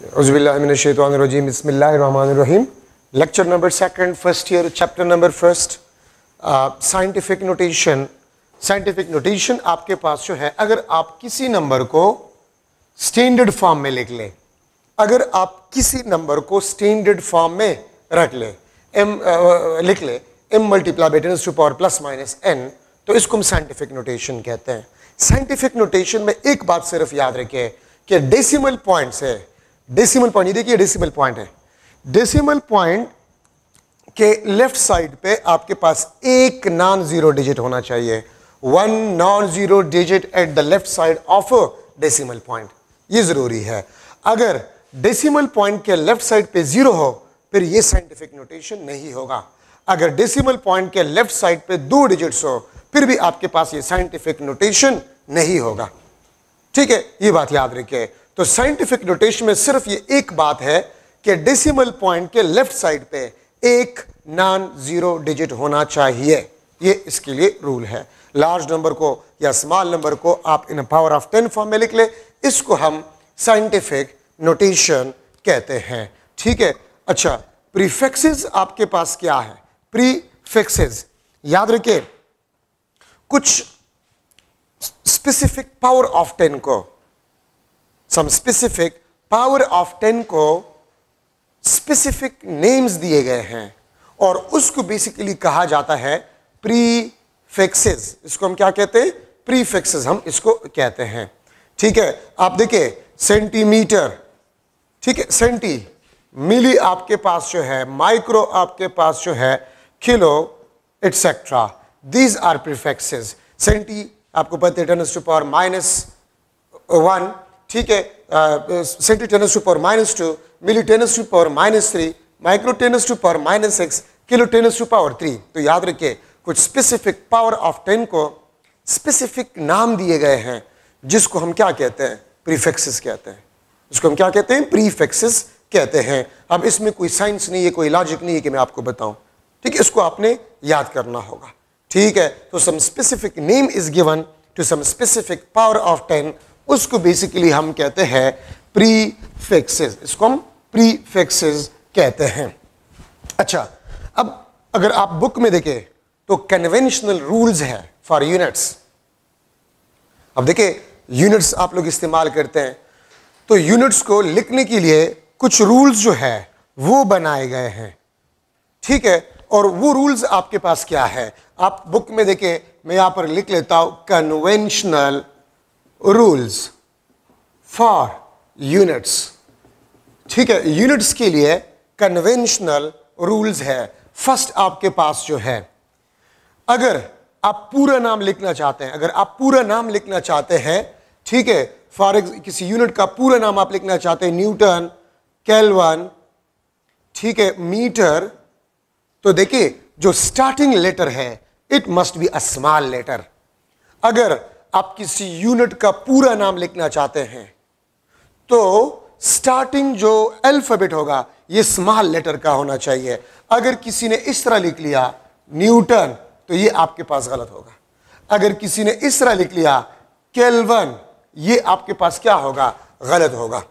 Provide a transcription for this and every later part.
Uh, आपके पास जो है अगर आप किसी नंबर को स्टैंडर्ड फॉर्म में लिख लें अगर आप किसी नंबर को स्टैंडर्ड फॉर्म में रख लें एम uh, uh, लिख लें M multiply by ten to power plus minus N तो इसको हम साइंटिफिक नोटेशन कहते हैं साइंटिफिक नोटेशन में एक बात सिर्फ याद रखें कि डेसीमल पॉइंट्स है डेसिमल पॉइंट ये देखिए डेसिमल पॉइंट है डेसिमल पॉइंट के लेफ्ट साइड पे आपके पास एक नॉन जीरो डिजिट होना चाहिए one non zero digit at the left side of decimal point ये ज़रूरी है अगर डेसिमल पॉइंट के लेफ्ट साइड पे ज़ीरो हो फिर ये साइंटिफिक नोटेशन नहीं होगा अगर डेसिमल पॉइंट के लेफ्ट साइड पे दो डिजिट हो फिर भी आपके पास ये साइंटिफिक नोटेशन नहीं होगा ठीक है ये बात याद रखिए तो साइंटिफिक नोटेशन में सिर्फ ये एक बात है कि डेसिमल पॉइंट के लेफ्ट साइड पे एक नॉन जीरो डिजिट होना चाहिए ये इसके लिए रूल है लार्ज नंबर को या स्मॉल नंबर को आप in power of ten form में लिख ले इसको हम साइंटिफिक नोटेशन कहते हैं ठीक है अच्छा प्रीफिक्सेस आपके पास क्या है प्रीफिक्सेस याद रखिए कुछ स्पेसिफिक पावर ऑफ टेन को some specific power of ten को स्पेसिफिक नेम्स दिए गए हैं और उसको बेसिकली कहा जाता है प्री इसको हम क्या कहते हैं प्री हम इसको कहते हैं ठीक है आप देखिए सेंटीमीटर ठीक है सेंटी मिली आपके पास जो है माइक्रो आपके पास जो है kilo etcetera these are prefixes centi आपको पता है ten to power minus one ठीक है centi tens to power minus two milli tens to power minus three micro tens to power minus six kilo tens to power three तो याद रखिए कुछ specific power of ten को स्पेसिफिक नाम दिए गए हैं जिसको हम क्या कहते हैं प्रीफेक्सिस कहते हैं उसको हम क्या कहते हैं प्रीफेक्सिस कहते हैं अब इसमें कोई साइंस नहीं है कोई लॉजिक नहीं है कि मैं आपको बताऊं ठीक है इसको आपने याद करना होगा ठीक है तो some specific name is given to some specific power of ten उसको बेसिकली हम कहते हैं प्री फिक्सेज इसको हम प्री फिक्सेज कहते हैं अच्छा अब अगर आप बुक में देखें तो कन्वेंशनल रूल्स है फॉर यूनिट्स अब देखिए यूनिट्स आप लोग इस्तेमाल करते हैं तो यूनिट्स को लिखने के लिए कुछ रूल्स जो है वो बनाए गए हैं ठीक है और वो रूल्स आपके पास क्या है आप बुक में देखें मैं यहां पर लिख लेता हूं कन्वेंशनल रूल्स फॉर यूनिट्स ठीक है यूनिट्स के लिए कन्वेंशनल रूल्स है फर्स्ट आपके पास जो है अगर आप पूरा नाम लिखना चाहते हैं अगर आप पूरा नाम लिखना चाहते हैं ठीक है फॉर किसी यूनिट का पूरा नाम आप लिखना चाहते हैं न्यूटन कैलवन ठीक है मीटर तो देखिए जो स्टार्टिंग लेटर है it must be a small letter अगर आप किसी यूनिट का पूरा नाम लिखना चाहते हैं तो स्टार्टिंग जो अल्फाबेट होगा ये स्मॉल लेटर का होना चाहिए अगर किसी ने इस तरह लिख लिया न्यूटन तो ये आपके पास गलत होगा अगर किसी ने इस तरह लिख लिया केल्वन ये आपके पास क्या होगा गलत होगा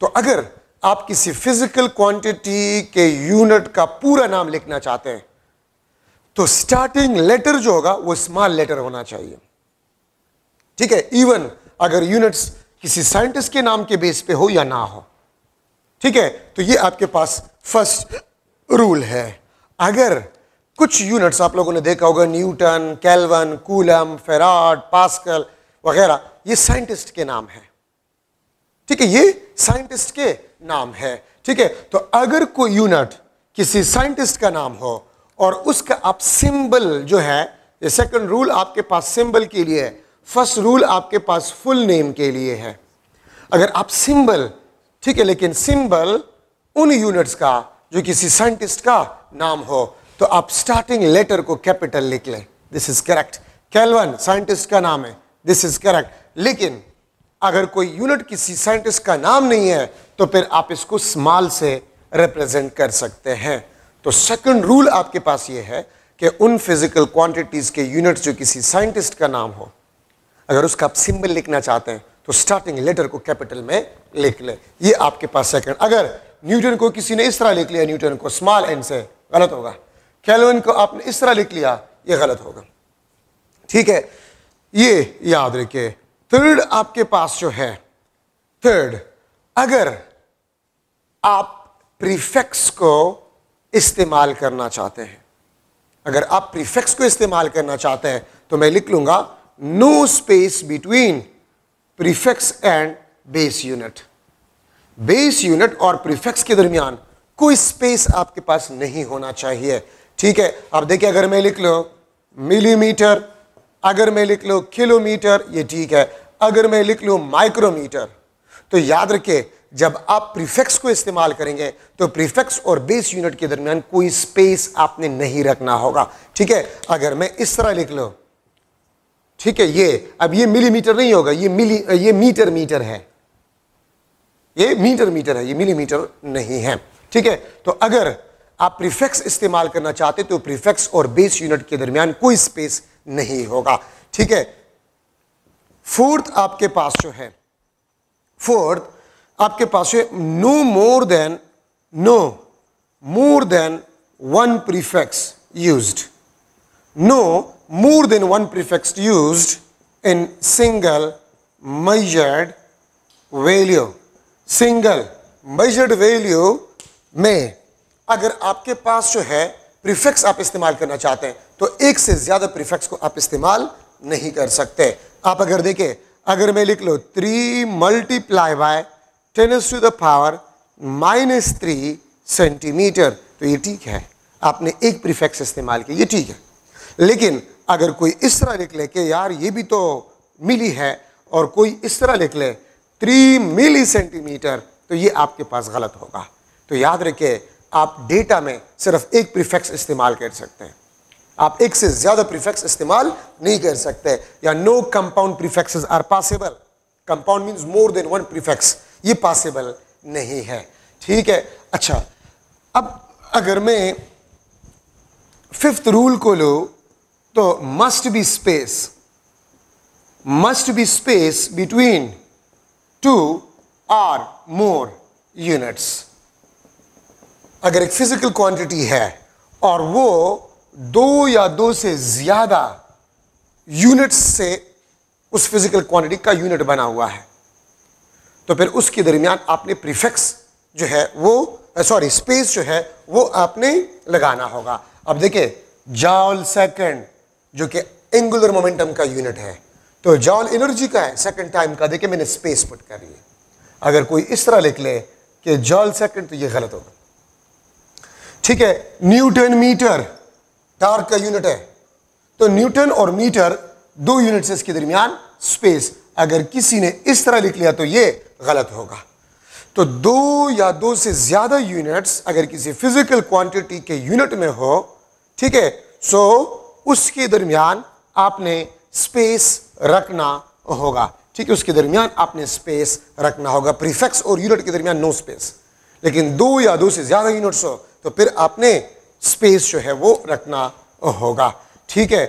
तो अगर आप किसी फिजिकल क्वांटिटी के यूनिट का पूरा नाम लिखना चाहते हैं तो स्टार्टिंग लेटर जो होगा वो स्मॉल लेटर होना चाहिए ठीक है इवन अगर यूनिट्स किसी साइंटिस्ट के नाम के बेस पे हो या ना हो ठीक है तो ये आपके पास फर्स्ट रूल है अगर कुछ यूनिट्स आप लोगों ने देखा होगा Newton Kelvin Coulomb Farad Pascal वगैरह ये साइंटिस्ट के नाम है ठीक है ये साइंटिस्ट के नाम है ठीक है तो अगर कोई यूनिट किसी साइंटिस्ट का नाम हो और उसका आप सिंबल जो है सेकंड रूल आपके पास सिंबल के लिए है फर्स्ट रूल आपके पास फुल नेम के लिए है अगर आप सिंबल ठीक है लेकिन सिंबल उन यूनिट्स का जो किसी साइंटिस्ट का नाम हो तो आप स्टार्टिंग लेटर को कैपिटल लिख लें this is correct Kelvin scientist का नाम है दिस इज करेक्ट लेकिन अगर कोई यूनिट किसी साइंटिस्ट का नाम नहीं है तो फिर आप इसको स्मॉल से रिप्रेजेंट कर सकते हैं तो सेकंड रूल आपके पास ये है कि उन फिजिकल क्वांटिटीज़ के यूनिट्स जो किसी साइंटिस्ट का नाम हो अगर उसका आप सिंबल लिखना चाहते हैं तो स्टार्टिंग लेटर को कैपिटल में लिख लें ये आपके पास सेकंड अगर न्यूटन को किसी ने इस तरह लिख लिया न्यूटन को स्मॉल एन से गलत होगा कैलोन को आपने इस तरह लिख लिया ये गलत होगा ठीक है ये याद रखिए थर्ड आपके पास जो है थर्ड अगर आप प्रीफेक्स को इस्तेमाल करना चाहते हैं अगर आप प्रीफेक्स को इस्तेमाल करना चाहते हैं तो मैं लिख लूंगा no space between prefix and base unit base unit और prefix के दरमियान कोई स्पेस आपके पास नहीं होना चाहिए ठीक है आप देखिए अगर मैं लिख लो मिलीमीटर अगर मैं लिख लो किलोमीटर ये ठीक है अगर मैं लिख लो माइक्रोमीटर तो याद रखे जब आप प्रीफेक्स को इस्तेमाल करेंगे तो प्रीफेक्स और बेस यूनिट के दरमियान कोई स्पेस आपने नहीं रखना होगा ठीक है अगर मैं इस तरह लिख लो ठीक है ये अब ये मिलीमीटर नहीं होगा ये मिली ये मीटर मीटर है ये मीटर मीटर है ये मिलीमीटर नहीं है ठीक है तो अगर आप प्रीफेक्स इस्तेमाल करना चाहते तो प्रीफेक्स और बेस यूनिट के दरमियान कोई स्पेस नहीं होगा ठीक है फोर्थ आपके पास जो है फोर्थ आपके पास जो है no more than no more than one prefix used no more than one prefix used in single measured value. Single measured value में अगर आपके पास जो है प्रीफिक्स आप इस्तेमाल करना चाहते हैं तो एक से ज़्यादा प्रीफिक्स को आप इस्तेमाल नहीं कर सकते आप अगर देखें अगर मैं लिख लो three multiply by ten to the power minus three centimetre तो ये ठीक है आपने एक प्रीफेक्स इस्तेमाल किया ये ठीक है लेकिन अगर कोई इस तरह लिख ले कि यार ये भी तो मिली है और कोई इस तरह लिख ले थ्री मिली सेंटीमीटर तो ये आपके पास गलत होगा तो याद रखिए आप डेटा में सिर्फ एक प्रीफेक्स इस्तेमाल कर सकते हैं आप एक से ज़्यादा प्रीफेक्स इस्तेमाल नहीं कर सकते या no compound prefix are possible compound mean more than one prefix ये पॉसिबल नहीं है ठीक है अच्छा अब अगर मैं फिफ्थ रूल को लो तो must be space must be space between two or more units अगर एक फिजिकल क्वांटिटी है और वो दो या दो से ज्यादा यूनिट्स से उस फिजिकल क्वांटिटी का यूनिट बना हुआ है तो फिर उसके दरमियान आपने प्रीफिक्स जो है वो सॉरी स्पेस जो है वो आपने लगाना होगा अब देखिए जाउल सेकंड जो कि एंगुलर मोमेंटम का यूनिट है तो जॉल एनर्जी का है सेकंड टाइम का देखिए मैंने स्पेस पुट कर लिया अगर कोई इस तरह लिख ले कि जॉल सेकंड तो ये गलत होगा ठीक है न्यूटन मीटर टार्क का यूनिट है तो न्यूटन और मीटर दो यूनिट इसके दरमियान स्पेस अगर किसी ने इस तरह लिख लिया तो ये गलत होगा तो दो या दो से ज़्यादा यूनिट्स अगर किसी फिजिकल क्वांटिटी के यूनिट में हो ठीक है सो उसके दरमियान आपने स्पेस रखना होगा ठीक है उसके दरमियान आपने स्पेस रखना होगा प्रीफेक्स और यूनिट के दरमियान नो स्पेस लेकिन दो या दो से ज़्यादा यूनिट्स हो तो फिर आपने स्पेस जो है वो रखना होगा ठीक है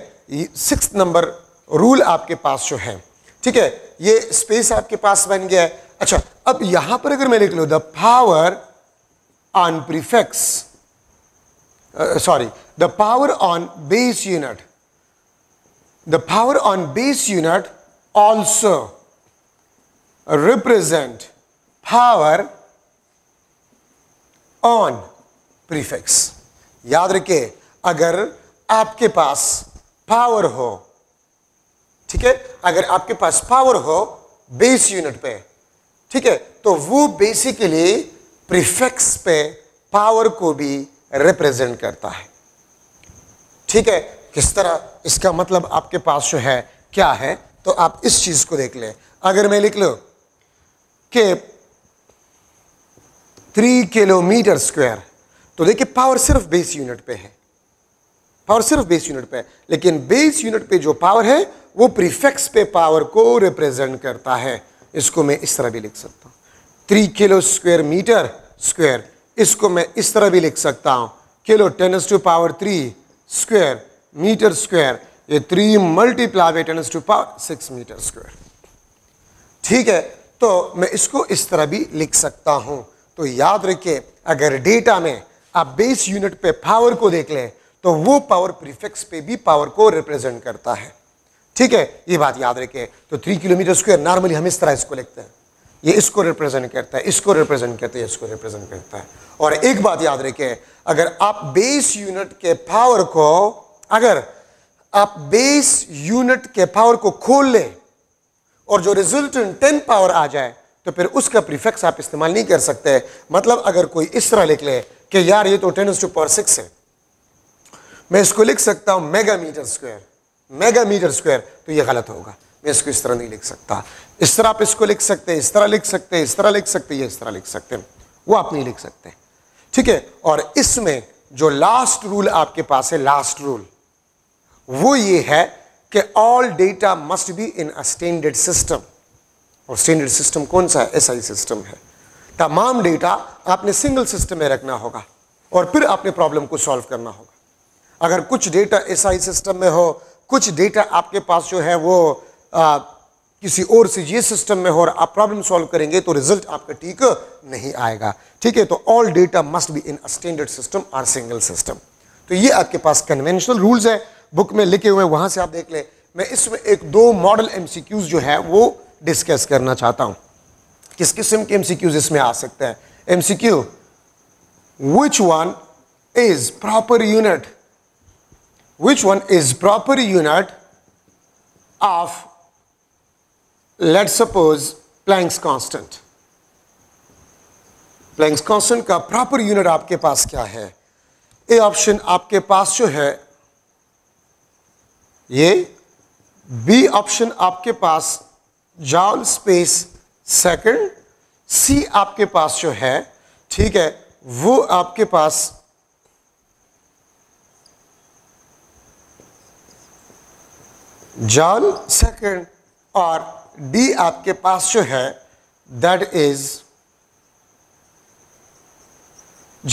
सिक्स नंबर रूल आपके पास जो है ठीक है ये स्पेस आपके पास बन गया है अच्छा अब यहां पर अगर मैं लिख लू the power on prefix sorry the power on base unit. The power on base unit also represent power on prefix याद रखिए अगर आपके पास पावर हो ठीक है अगर आपके पास पावर हो बेस यूनिट पे ठीक है तो वो बेसिकली प्रीफिक्स पे पावर को भी रिप्रेजेंट करता है ठीक है किस तरह इसका मतलब आपके पास जो है क्या है तो आप इस चीज़ को देख लें अगर मैं लिख लो के थ्री किलोमीटर स्क्वायर तो देखिए पावर सिर्फ बेस यूनिट पे है पावर सिर्फ बेस यूनिट पे है लेकिन बेस यूनिट पे जो पावर है वो प्रीफेक्स पे पावर को रिप्रेजेंट करता है इसको मैं इस तरह भी लिख सकता हूं three kilo square metre square इसको मैं इस तरह भी लिख सकता हूं kilo tens to power three square meter square ये three multiply by ten to power six metre square ठीक है तो मैं इसको इस तरह भी लिख सकता हूं तो याद रखिए अगर डेटा में आप बेस यूनिट पे पावर को देख लें तो वो पावर प्रीफिक्स पे भी पावर को रिप्रेजेंट करता है ठीक है ये बात याद रखिए तो थ्री किलोमीटर स्क्वायर नॉर्मली हम इस तरह इसको लिखते हैं ये इसको रिप्रेजेंट करता है इसको रिप्रेजेंट करता है इसको रिप्रेजेंट करता है और एक बात याद रखें अगर आप बेस यूनिट के पावर को अगर आप बेस यूनिट के पावर को खोल लें और जो रिजल्टेंट टेन पावर आ जाए तो फिर उसका प्रीफेक्स आप इस्तेमाल नहीं कर सकते मतलब अगर कोई इस तरह लिख ले कि यार ये तो टेन टू पावर सिक्स है मैं इसको लिख सकता हूं mega metre square mega metre square तो ये गलत होगा मैं इसको इस तरह नहीं लिख सकता इस तरह आप इसको लिख सकते हैं इस तरह लिख सकते हैं इस तरह लिख सकते हैं इस तरह लिख सकते हैं वो आप नहीं लिख सकते ठीक है और इसमें जो लास्ट रूल आपके पास है लास्ट रूल वो ये है कि all data must be in a standard system और स्टैंडर्ड सिस्टम कौन सा है एसआई सिस्टम है तमाम डेटा आपने सिंगल सिस्टम में रखना होगा और फिर आपने प्रॉब्लम को सॉल्व करना होगा अगर कुछ डेटा एसआई सिस्टम में हो कुछ डेटा आपके पास जो है वो आ, किसी और से ये सिस्टम में हो और आप प्रॉब्लम सॉल्व करेंगे तो रिजल्ट आपका ठीक नहीं आएगा ठीक है तो all data must be in standard system और सिंगल सिस्टम तो ये आपके पास कन्वेंशनल रूल्स है बुक में लिखे हुए वहां से आप देख लें मैं इसमें एक दो मॉडल एमसीक्यूज जो है वो डिस्कस करना चाहता हूं किस किस्म के एमसीक्यूज इसमें आ सकते हैं MCQ which one is proper unit which one is proper unit of let suppose Planck's constant Planck's constant का प्रॉपर यूनिट आपके पास क्या है ए ऑप्शन आपके पास जो है ये बी ऑप्शन आपके पास जाल स्पेस सेकंड सी आपके पास जो है ठीक है वो आपके पास जाल सेकंड और डी आपके पास जो है दैट इज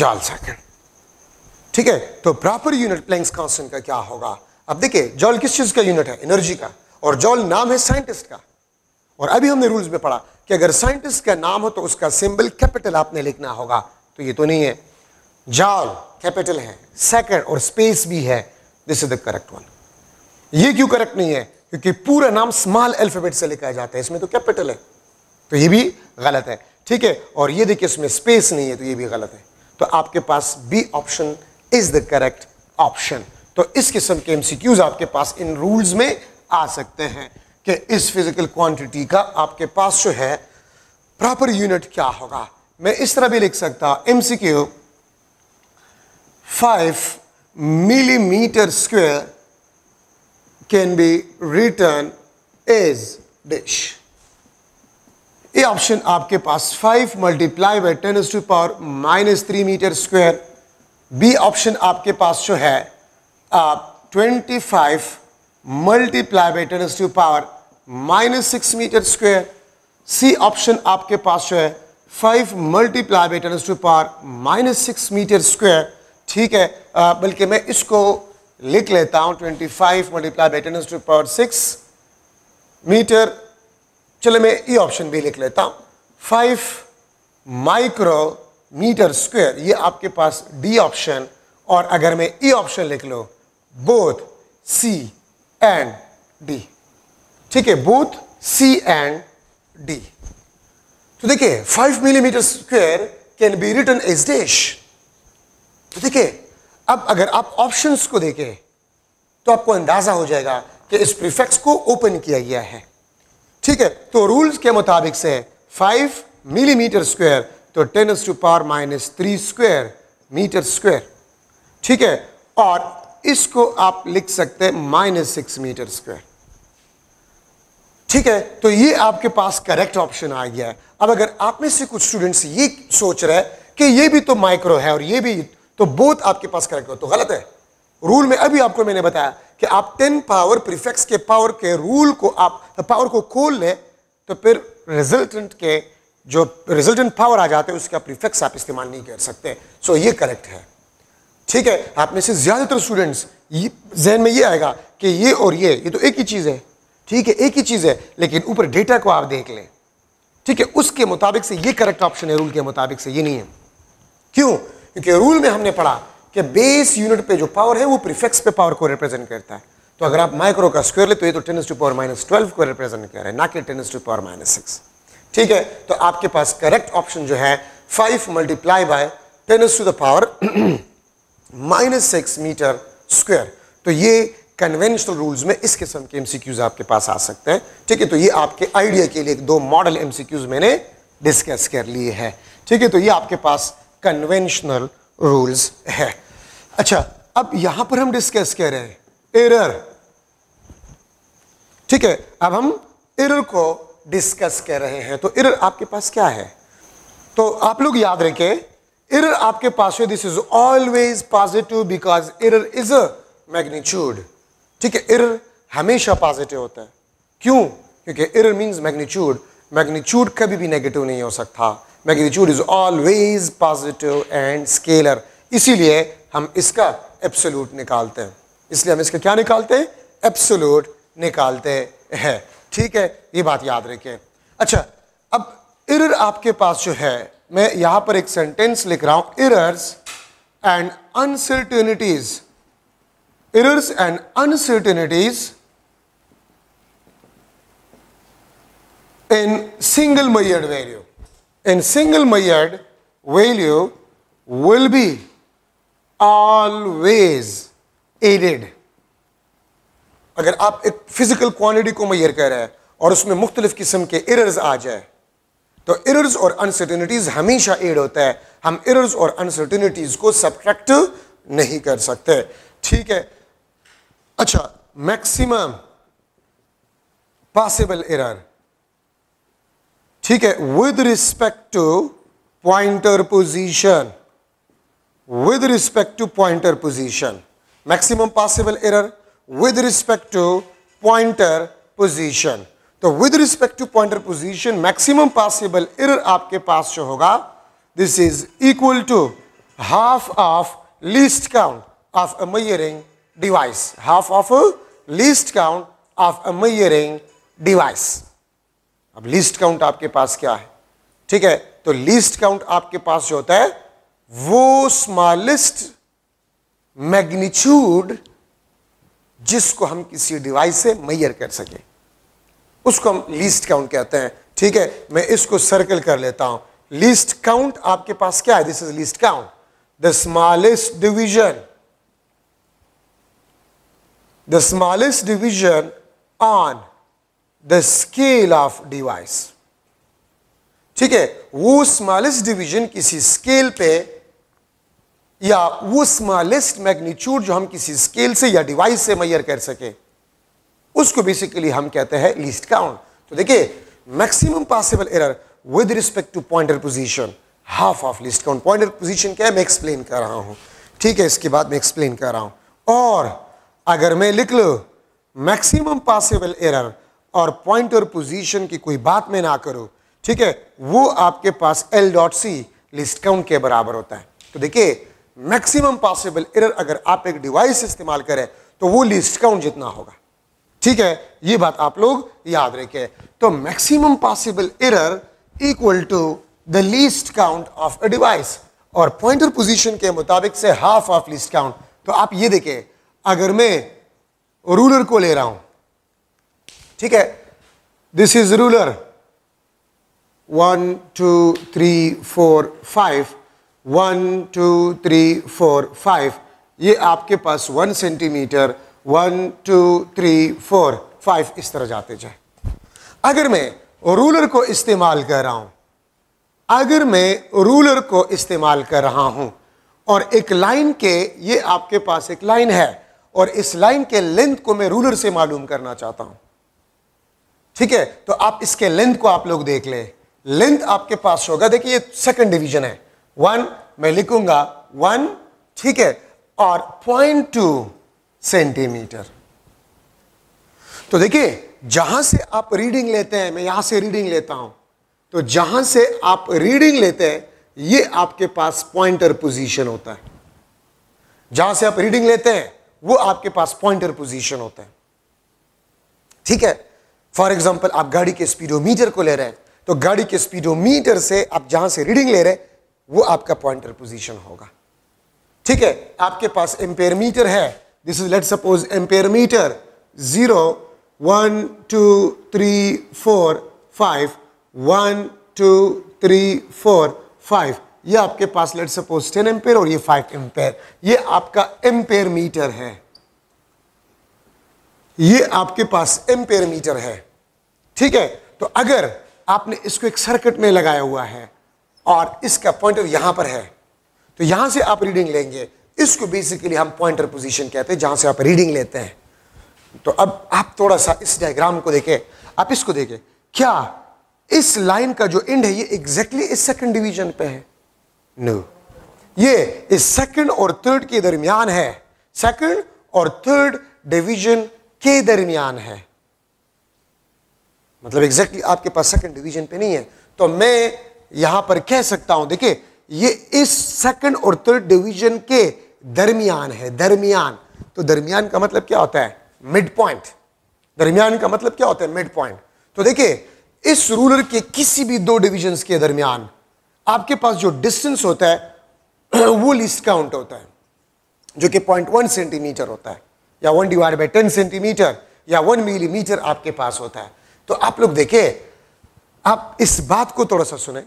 जाल सेकंड ठीक है तो प्रॉपर यूनिट प्लैंक्स कांस्टेंट का क्या होगा अब देखिए जॉल किस चीज का यूनिट है एनर्जी का और जॉल नाम है साइंटिस्ट का और अभी हमने रूल्स में पढ़ा कि अगर साइंटिस्ट का नाम हो तो उसका सिंबल कैपिटल आपने लिखना होगा तो ये तो नहीं है जॉल कैपिटल है सेकंड और स्पेस भी है this is the correct one ये क्यों करेक्ट नहीं है क्योंकि पूरा नाम स्मॉल अल्फाबेट से लिखा जाता है इसमें तो कैपिटल है तो ये भी गलत है ठीक है और ये देखिए इसमें स्पेस नहीं है तो ये भी गलत है तो आपके पास B option is the correct option तो इस किस्म के एमसीक्यूज आपके पास इन रूल्स में आ सकते हैं कि इस फिजिकल क्वांटिटी का आपके पास जो है प्रॉपर यूनिट क्या होगा मैं इस तरह भी लिख सकता M C Q five millimetre square can be written as dash ये ऑप्शन आपके पास five multiply by ten to power minus three metre square B option आपके पास जो है आप twenty five multiply by ten to power minus six metre square C option आपके पास जो है five multiply by ten to power minus six metre square ठीक है बल्कि मैं इसको लिख लेता हूं 25 five multiply by ten to power six metre चलो मैं ये e ऑप्शन भी लिख लेता हूं 5 माइक्रो मीटर स्क्वायर ये आपके पास डी ऑप्शन और अगर मैं ई e ऑप्शन लिख लो बोथ सी एंड डी ठीक है बोथ सी एंड डी तो देखिए 5 millimetre square can be written as dash तो देखिए अब अगर आप ऑप्शंस को देखें तो आपको अंदाज़ा हो जाएगा कि इस प्रीफेक्स को ओपन किया गया है ठीक है तो रूल्स के मुताबिक से फाइव मिलीमीटर स्क्वायर तो ten to power minus three square metre square ठीक है और इसको आप लिख सकते हैं माइनस सिक्स मीटर स्क्वायर ठीक है तो ये आपके पास करेक्ट ऑप्शन आ गया है अब अगर आप में से कुछ स्टूडेंट्स ये सोच रहे हैं कि ये भी तो माइक्रो है और ये भी तो बोथ आपके पास करेक्ट हो तो गलत है रूल में अभी आपको मैंने बताया कि आप टेन पावर प्रिफेक्स के पावर के रूल को आप तो पावर को खोल लें तो फिर रिजल्टेंट के जो रिजल्टेंट पावर आ जाते हैं उसका प्रिफेक्स आप इस्तेमाल नहीं कर सकते सो ये करेक्ट है ठीक है आप में से ज़्यादातर स्टूडेंट्स जहन में ये आएगा कि ये और ये ये तो एक ही चीज़ है ठीक है एक ही चीज़ है लेकिन ऊपर डेटा को आप देख लें ठीक है उसके मुताबिक से ये करेक्ट ऑप्शन है रूल के मुताबिक से ये नहीं है क्यों क्योंकि रूल में हमने पढ़ा कि बेस यूनिट पे जो पावर है वो प्रीफिक्स पे पावर को रिप्रेजेंट करता है तो अगर आप माइक्रो का स्क्वायर ले तो ये तो tens to power minus twelve को रिप्रेजेंट कर रहे हैं ना कि tens to power minus six ठीक है तो आपके पास करेक्ट ऑप्शन जो है five multiply by tens to the power minus six metre square तो ये कन्वेंशनल रूल्स में इस किस्म के एमसीक्यूज आपके पास आ सकते हैं ठीक है तो ये आपके आइडिया के लिए दो मॉडल एमसीक्यूज मैंने डिस्कस कर लिए है ठीक है तो ये आपके पास कन्वेंशनल रूल्स है अच्छा अब यहां पर हम डिस्कस कर रहे हैं एरर ठीक है अब हम एरर को डिस्कस कर रहे हैं तो एरर आपके पास क्या है तो आप लोग याद रखें एरर आपके पास है this is always positive because error is a magnitude ठीक है एरर हमेशा पॉजिटिव होता है क्यों क्योंकि एरर मींस मैग्नीट्यूड मैग्नीट्यूड कभी भी नेगेटिव नहीं हो सकता magnitude is always positive and scalar इसीलिए हम इसका एप्सोलूट निकालते हैं इसलिए हम इसका क्या निकालते हैं एप्सोलूट निकालते हैं ठीक है ये बात याद रखें अच्छा अब इरर आपके पास जो है मैं यहां पर एक सेंटेंस लिख रहा हूं errors and uncertainties errors and uncertainties in single measured value in single myriad value will be always aided. अगर आप एक फिजिकल क्वांटिटी को मैयर कर रहे हैं और उसमें मुख्तलिफ किस्म के एरर्स आ जाए तो इरर्स और अनसर्टिनिटीज हमेशा एड होता है हम इरर्स और अनसर्टिनिटीज को सब्ट्रैक्ट नहीं कर सकते ठीक है अच्छा मैक्सिमम पॉसिबल एरर ठीक है with respect to pointer position with respect to pointer position maximum possible error with respect to pointer position तो with respect to pointer position maximum possible error आपके पास जो होगा this is equal to half of least count of a measuring device half of least count of a measuring device अब least count आपके पास क्या है ठीक है तो लीस्ट काउंट आपके पास जो होता है वो स्मॉलेस्ट मैग्नीट्यूड जिसको हम किसी डिवाइस से मैयर कर सके उसको हम लीस्ट काउंट कहते हैं ठीक है मैं इसको सर्कल कर लेता हूं लिस्ट काउंट आपके पास क्या है this is least count the smallest division the smallest division on the scale of device ठीक है वो स्मॉलेस्ट डिवीजन किसी स्केल पे या वो स्मॉलेस्ट मैग्नीट्यूड जो हम किसी स्केल से या डिवाइस से मैयर कर सके उसको बेसिकली हम कहते हैं लिस्ट काउंट तो देखिए maximum possible error with respect to pointer position half of least count pointer position क्या है मैं एक्सप्लेन कर रहा हूं ठीक है इसके बाद मैं एक्सप्लेन कर रहा हूं और अगर मैं लिख लू मैक्सिमम पॉसिबल एरर और पॉइंट और पोजीशन की कोई बात में ना करो ठीक है वो आपके पास L dot C least count के बराबर होता है तो देखिए मैक्सिमम पॉसिबल एरर अगर आप एक डिवाइस इस्तेमाल करें तो वो लिस्ट काउंट जितना होगा ठीक है ये बात आप लोग याद रखें तो maximum possible error equal to the least count of a device और पॉइंट और पोजिशन के मुताबिक से हाफ ऑफ लिस्ट काउंट तो आप ये देखें अगर मैं रूलर को ले रहा हूं ठीक है this is ruler one two three four five one two three four five ये आपके पास one centimetre one two three four five इस तरह जाते जाए अगर मैं रूलर को इस्तेमाल कर रहा हूं अगर मैं रूलर को इस्तेमाल कर रहा हूं और एक लाइन के ये आपके पास एक लाइन है और इस लाइन के लेंथ को मैं रूलर से मालूम करना चाहता हूं ठीक है तो आप इसके लेंथ को आप लोग देख ले लेंथ आपके पास होगा देखिए ये सेकंड डिवीजन है वन मैं लिखूंगा वन ठीक है और पॉइंट टू सेंटीमीटर तो देखिए जहां से आप रीडिंग लेते हैं मैं यहां से रीडिंग लेता हूं तो जहां से आप रीडिंग लेते हैं ये आपके पास पॉइंटर पोजीशन होता है जहां से आप रीडिंग लेते हैं वो आपके पास पॉइंटर पोजीशन होता है ठीक है फॉर एग्जाम्पल आप गाड़ी के स्पीडोमीटर को ले रहे हैं तो गाड़ी के स्पीडोमीटर से आप जहां से रीडिंग ले रहे हैं वो आपका पॉइंटर पोजीशन होगा ठीक है आपके पास एम्पेयर मीटर है this is let suppose ampere meter zero one two three four five one two three four five ये आपके पास लेट सपोज टेन एम्पेयर और ये फाइव एम्पेयर ये आपका एम्पेयर मीटर है ये आपके पास एम्पेयर मीटर है ठीक है तो अगर आपने इसको एक सर्किट में लगाया हुआ है और इसका पॉइंटर यहां पर है तो यहां से आप रीडिंग लेंगे इसको बेसिकली हम पॉइंटर पोजीशन कहते हैं जहां से आप रीडिंग लेते हैं तो अब आप थोड़ा सा इस डायग्राम को देखें आप इसको देखें क्या इस लाइन का जो एंड है ये एग्जैक्टली exactly इस सेकंड डिवीजन पे है नो no. ये इस सेकंड और थर्ड के दरमियान है सेकंड और थर्ड डिवीजन के दरमियान है मतलब एग्जैक्टली exactly आपके पास सेकंड डिवीजन पे नहीं है तो मैं यहां पर कह सकता हूं देखिए ये इस सेकंड और थर्ड डिवीजन के दरमियान है दरमियान तो दरमियान का मतलब क्या होता है मिड पॉइंट दरमियान का मतलब क्या होता है मिड पॉइंट तो देखिए इस रूलर के किसी भी दो डिवीजन के दरमियान आपके पास जो डिस्टेंस होता है वो लिस्ट काउंट होता है जो कि पॉइंट वन सेंटीमीटर होता है या one divide by ten centimetre या वन मिलीमीटर आपके पास होता है तो आप लोग देखे आप इस बात को थोड़ा सा सुने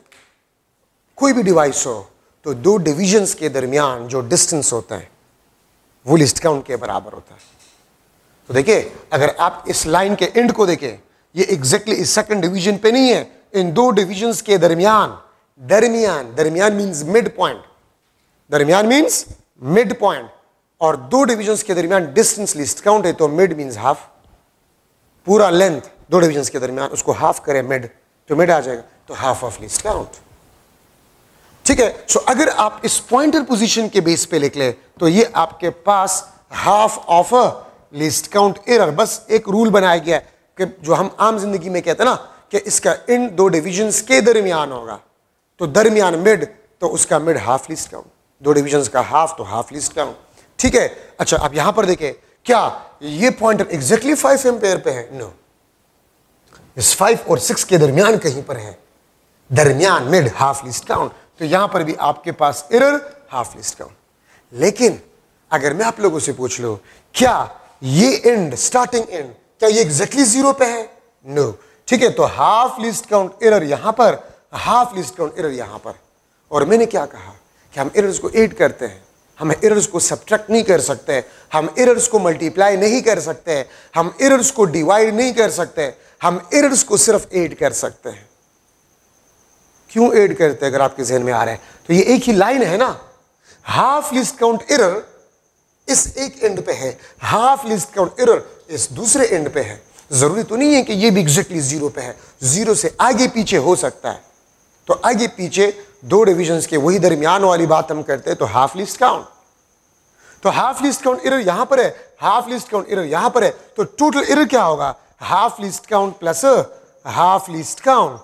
कोई भी डिवाइस हो तो दो डिविजन्स के दरमियान जो डिस्टेंस होता है वो लिस्ट काउंट के बराबर होता है तो देखिए अगर आप इस लाइन के एंड को देखें ये एग्जैक्टली इस सेकंड डिवीजन पे नहीं है इन दो डिवीजन के दरमियान दरमियान दरमियान मीन्स मिड पॉइंट दरमियान मीन्स मिड पॉइंट और दो डिविजन के दरमियान डिस्टेंस लिस्ट काउंट है तो मिड मीन हाफ पूरा लेंथ दो डिविजन के दरमियान उसको हाफ करें मिड तो मिड आ जाएगा तो हाफ ऑफ लिस्ट काउंट ठीक है सो so, अगर आप इस पॉइंटर पोजिशन के बेस पे लिख ले तो ये आपके पास half of least count error बस एक रूल बनाया गया है कि जो हम आम जिंदगी में कहते हैं ना कि इसका इन दो डिविजन के दरमियान होगा तो दरमियान मिड तो उसका मिड हाफ लिस्ट काउंट दो डिविजन का हाफ तो हाफ लिस्ट काउंट ठीक है अच्छा आप यहां पर देखें क्या ये पॉइंटर एग्जैक्टली फाइव एम्पेयर पे है नो इस फाइव और सिक्स के दरमियान कहीं पर है दरमियान मिड हाफ लिस्ट काउंट तो यहां पर भी आपके पास एरर हाफ लिस्ट काउंट लेकिन अगर मैं आप लोगों से पूछ लो क्या ये एंड स्टार्टिंग एंड क्या ये एग्जैक्टली जीरो पे है नो no. ठीक है तो हाफ लिस्ट काउंट एरर यहां पर हाफ लिस्ट काउंट एरर यहां पर और मैंने क्या कहा कि हम एरर्स को एड करते हैं हम इरर्स को सब्ट्रैक्ट नहीं कर सकते हम इरर्स को मल्टीप्लाई नहीं कर सकते हम इरर्स को डिवाइड नहीं कर सकते हम इरर्स को सिर्फ एड कर सकते हैं क्यों एड करते हैं अगर आपके जहन में आ रहे हैं तो ये एक ही लाइन है ना हाफ लिस्ट काउंट इरर इस एक एंड पे है हाफ लिस्ट काउंट इरर इस दूसरे एंड पे है जरूरी तो नहीं है कि ये भी एग्जैक्टली जीरो पे है जीरो से आगे पीछे हो सकता है तो आगे पीछे दो डिविजन के वही दरमियान वाली बात हम करते हैं तो हाफ लिस्ट काउंट तो हाफ लिस्ट काउंट इरर यहां पर है हाफ लिस्ट काउंट इरर यहां पर है तो टोटल इरर क्या होगा half least count plus half least count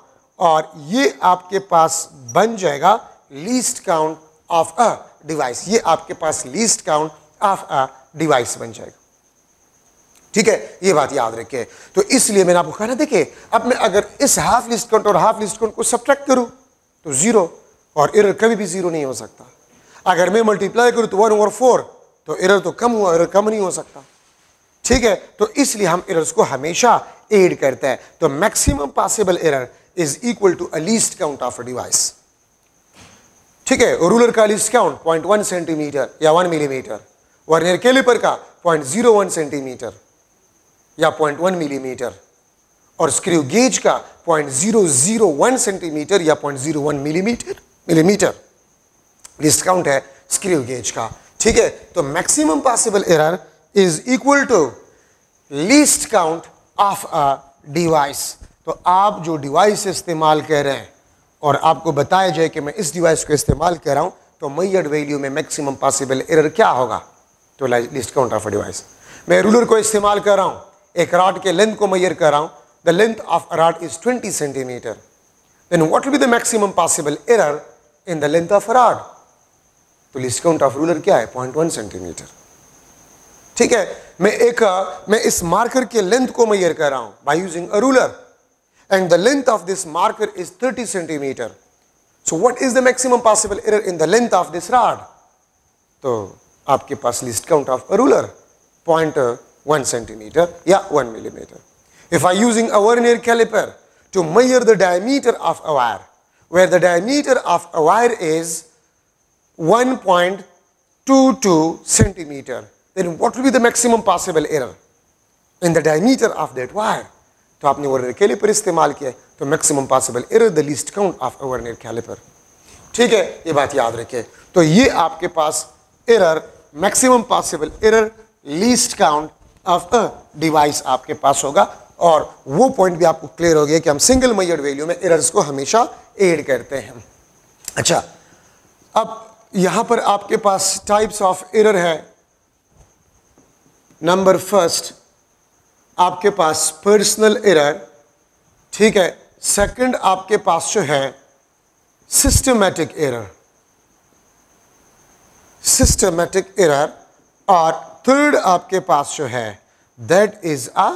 और ये आपके पास बन जाएगा least count of a device ये आपके पास least count of a device बन जाएगा ठीक है ये बात याद रखे तो इसलिए मैंने आपको कहा ना देखिए अब मैं अगर इस हाफ लिस्ट काउंट और हाफ लिस्ट काउंट को सब्ट्रैक्ट करूं तो जीरो और इरर कभी भी जीरो नहीं हो सकता अगर मैं मल्टीप्लाई करूं तो वन ओवर फोर तो एरर तो कम हुआ एरर कम नहीं हो सकता ठीक है तो इसलिए हम एरर्स को हमेशा एड करते हैं तो maximum possible error is equal to a least count of a device ठीक है रूलर का least count point one centimetre या वन मिलीमीटर वर्नियर कैलिपर का पॉइंट जीरो वन सेंटीमीटर या पॉइंट वन मिलीमीटर और स्क्रू गेज का point zero zero one centimetre या point zero one millimetre millimetre least count है screw gauge का ठीक है तो maximum possible error is equal to least count of a device तो आप जो डिवाइस इस्तेमाल कर रहे हैं और आपको बताया जाए कि मैं इस डिवाइस को इस्तेमाल कर रहा हूं तो मैयड वैल्यू में मैक्सिमम पॉसिबल एरर क्या होगा तो least count of a device मैं रूलर को इस्तेमाल कर रहा हूं एक रॉड के लेंथ को मैयर कर रहा हूं the length of a rod is twenty centimetre then what will be the maximum possible error in the length of rod तो लिस्ट काउंट ऑफ रूलर क्या है पॉइंट वन सेंटीमीटर ठीक है मैं एक मैं इस मार्कर के लेंथ को मैयर कर रहा हूं by using a ruler and the length of this marker is 30 centimetre so what is the maximum possible error in the length of this rod तो आपके पास least count of a ruler point one centimetre या one millimetre if I using vernier calliper to measure the diameter of wire wire, the diameter of of a 1.22 centimeter, then what will be the maximum possible error in the diameter of that wire? तो आपने vernier caliper इस्तेमाल किया तो maximum possible error the least count of vernier calliper ठीक है ये बात याद रखें तो ये आपके पास error maximum possible error least count of a device आपके पास होगा और वो पॉइंट भी आपको क्लियर हो गया कि हम सिंगल मैयड वैल्यू में एरर्स को हमेशा एड करते हैं अच्छा अब यहां पर आपके पास टाइप्स ऑफ एरर है नंबर फर्स्ट आपके पास पर्सनल एरर ठीक है सेकंड आपके पास जो है सिस्टमेटिक एरर सिस्टमेटिक एरर और थर्ड आपके पास जो है that is a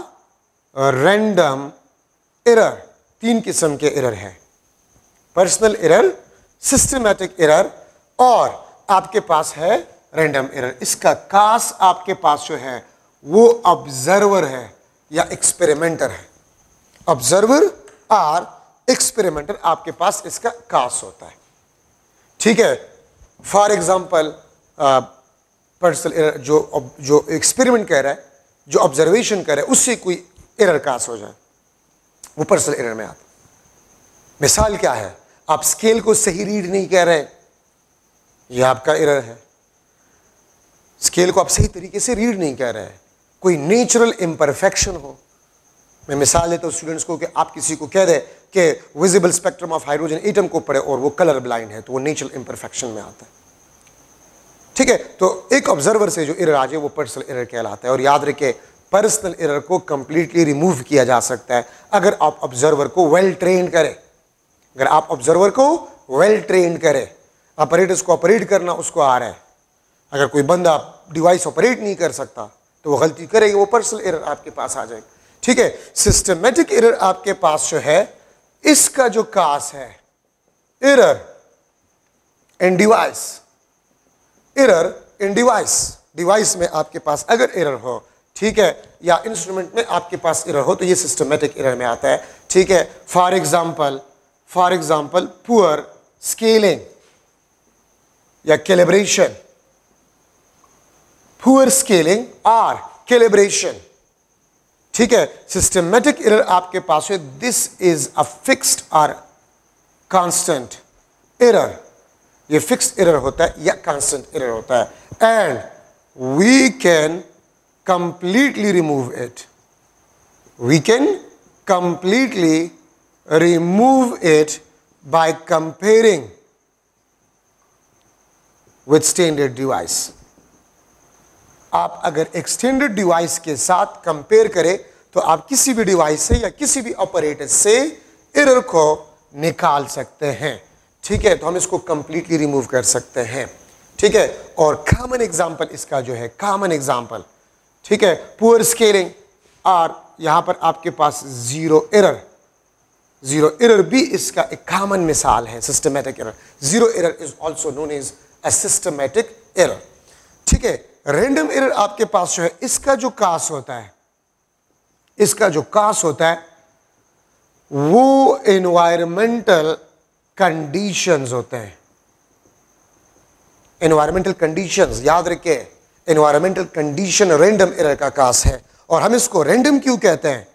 random error तीन किस्म के एरर है पर्सनल एरर सिस्टमेटिक एरर और आपके पास है रैंडम एरर इसका कास आपके पास जो है वो ऑब्जर्वर है या एक्सपेरिमेंटर है ऑब्जर्वर आर एक्सपेरिमेंटर आपके पास इसका कास होता है ठीक है फॉर एग्जाम्पल पर्सनल एरर जो जो एक्सपेरिमेंट कह रहा है जो ऑब्जर्वेशन कर रहा है उससे कोई एरर कास हो जाए वो पर्सनल एरर में आता मिसाल क्या है आप स्केल को सही रीड नहीं कह रहे ये आपका एरर है स्केल को आप सही तरीके से रीड नहीं कर रहे हैं कोई नेचुरल इम्परफेक्शन हो मैं मिसाल देता हूँ स्टूडेंट्स को कि आप किसी को कह दें कि visible spectrum of hydrogen atom को पढ़े और वो कलर ब्लाइंड है तो वो नेचुरल इम्परफेक्शन में आता है ठीक है तो एक ऑब्जर्वर से जो एरर आ जाए वो पर्सनल एरर कहलाता है और याद रखे पर्सनल एरर को कंप्लीटली रिमूव किया जा सकता है अगर आप ऑब्जर्वर को वेल ट्रेन करें अगर आप ऑब्जर्वर को वेल ट्रेन करें ऑपरेटर्स को ऑपरेट करना उसको आ रहा है अगर कोई बंदा डिवाइस ऑपरेट नहीं कर सकता तो वो गलती करेगी वो पर्सनल एरर आपके पास आ जाएगा ठीक है सिस्टमेटिक एरर आपके पास जो है इसका जो कास है error in device error in device device में आपके पास अगर एरर हो ठीक है या इंस्ट्रूमेंट में आपके पास एरर हो तो ये सिस्टमेटिक एरर में आता है ठीक है for example for example poor scaling या calibration poor scaling or calibration ठीक है सिस्टमेटिक एरर आपके पास है this is a fixed or constant error ये फिक्स्ड एरर होता है या कांस्टेंट एरर होता है and we can completely remove it we can completely remove it by comparing with standard आप अगर एक्सटेंडेड डिवाइस के साथ कंपेयर करें तो आप किसी भी डिवाइस से या किसी भी ऑपरेटर से एरर को निकाल सकते हैं ठीक है तो हम इसको कंप्लीटली रिमूव कर सकते हैं ठीक है और कॉमन एग्जांपल इसका जो है कॉमन एग्जांपल ठीक है पुअर स्केलिंग और यहां पर आपके पास ज़ीरो एरर ज़ीरो एरर भी इसका एक कॉमन मिसाल है systematic error zero error is also known is a systematic error ठीक है रेंडम एरर आपके पास जो है इसका जो कास होता है इसका जो कास होता है वो एनवायरमेंटल कंडीशंस होते हैं एनवायरमेंटल कंडीशंस याद रखे एनवायरमेंटल कंडीशन रेंडम एरर का कास है और हम इसको रेंडम क्यों कहते हैं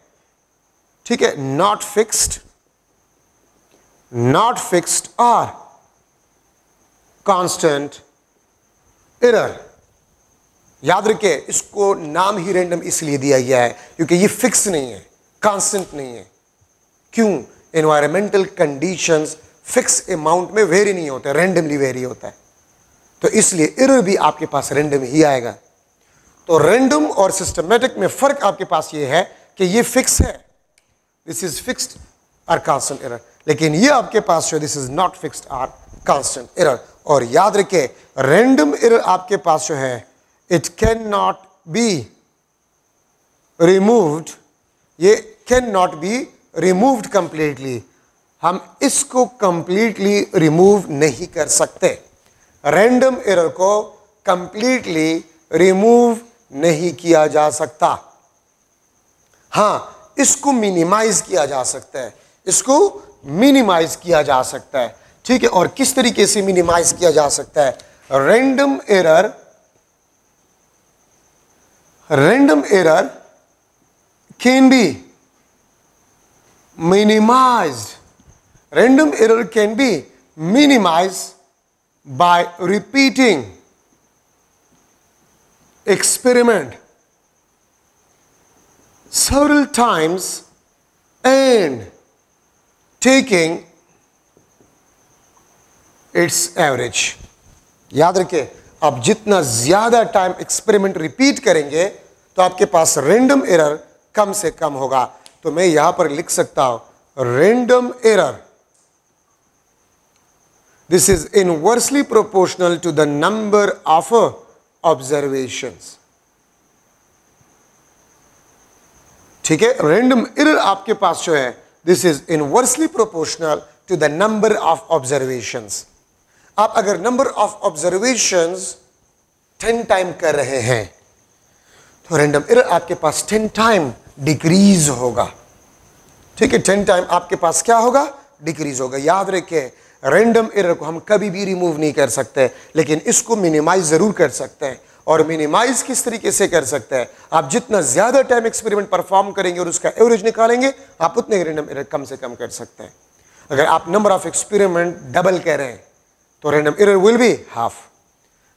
ठीक है not fixed not fixed or constant error याद रखिए इसको नाम ही रैंडम इसलिए दिया गया है क्योंकि ये फिक्स नहीं है कांस्टेंट नहीं है क्यों एनवायरमेंटल कंडीशंस फिक्स अमाउंट में वेरी नहीं होता रेंडमली वेरी होता है तो इसलिए एरर भी आपके पास रेंडम ही आएगा तो रेंडम और सिस्टमेटिक में फ़र्क आपके पास ये है कि ये फिक्स है this is fixed or constant error लेकिन ये आपके पास जो this is not fixed or constant error और याद रखे रैंडम एरर आपके पास जो है it can not be removed ये can not be removed completely हम इसको कंप्लीटली रिमूव नहीं कर सकते रैंडम एरर को कंप्लीटली रिमूव नहीं किया जा सकता हां इसको मिनिमाइज किया जा सकता है इसको मिनिमाइज किया जा सकता है ठीक है और किस तरीके से मिनिमाइज किया जा सकता है random error random error can be minimize random error can be minimize by repeating experiment several times and taking its average याद रखिए आप जितना ज़्यादा टाइम एक्सपेरिमेंट रिपीट करेंगे तो आपके पास रेंडम एरर कम से कम होगा तो मैं यहां पर लिख सकता हूं random error this is inversely proportional to the number of observation ठीक है रेंडम एरर आपके पास जो है this is inversely proportional to the number of observations आप अगर number of observation ten time कर रहे हैं तो रैंडम एरर आपके पास टेन टाइम डिक्रीज होगा ठीक है टेन टाइम आपके पास क्या होगा डिक्रीज होगा याद रखिए रैंडम एरर को हम कभी भी रिमूव नहीं कर सकते लेकिन इसको मिनिमाइज ज़रूर कर सकते हैं और मिनिमाइज किस तरीके से कर सकते हैं आप जितना ज़्यादा टाइम एक्सपेरिमेंट परफॉर्म करेंगे और उसका एवरेज निकालेंगे आप उतने रैंडम एरर कम से कम कर सकते हैं अगर आप नंबर ऑफ एक्सपेरिमेंट डबल कह रहे हैं तो random error will be half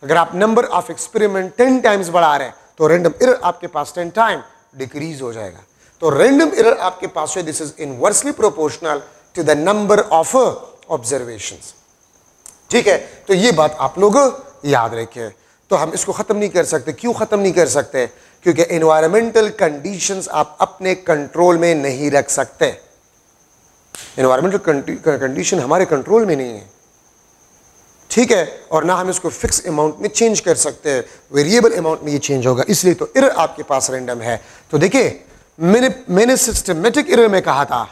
अगर आप number of experiment ten times बढ़ा रहे हैं तो रेंडम इरर आपके पास टेन टाइम डिक्रीज हो जाएगा तो रेंडम इरर आपके पास है this is inversely proportional to the number of observation ठीक है तो ये बात आप लोग याद रखें तो हम इसको ख़त्म नहीं कर सकते क्यों ख़त्म नहीं कर सकते क्योंकि एनवायरमेंटल कंडीशंस आप अपने कंट्रोल में नहीं रख सकते एनवायरमेंटल कंडीशन हमारे कंट्रोल में नहीं है ठीक है और ना हम इसको फिक्स अमाउंट में चेंज कर सकते हैं वेरिएबल अमाउंट में ये चेंज होगा इसलिए तो इर आपके पास रेंडम है तो देखिए मैंने मैंने सिस्टमेटिक इर में कहा था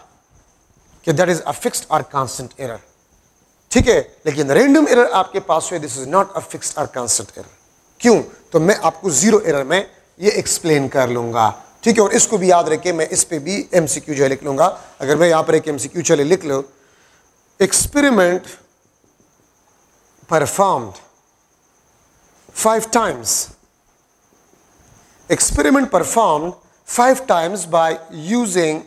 कि दैट इज़ अ फिक्स्ड और कांस्टेंट इर ठीक है लेकिन रेंडम इर आपके पास हुए this is not a fix और कांस्टेंट इर क्यों तो मैं आपको ज़ीरो इर में ये एक्सप्लेन कर लूंगा ठीक है और इसको भी याद रखे मैं इस पर भी एम जो है लिख लूंगा अगर मैं यहां पर एक एम सी चले लिख लो experiment performed five times. Experiment performed five times by using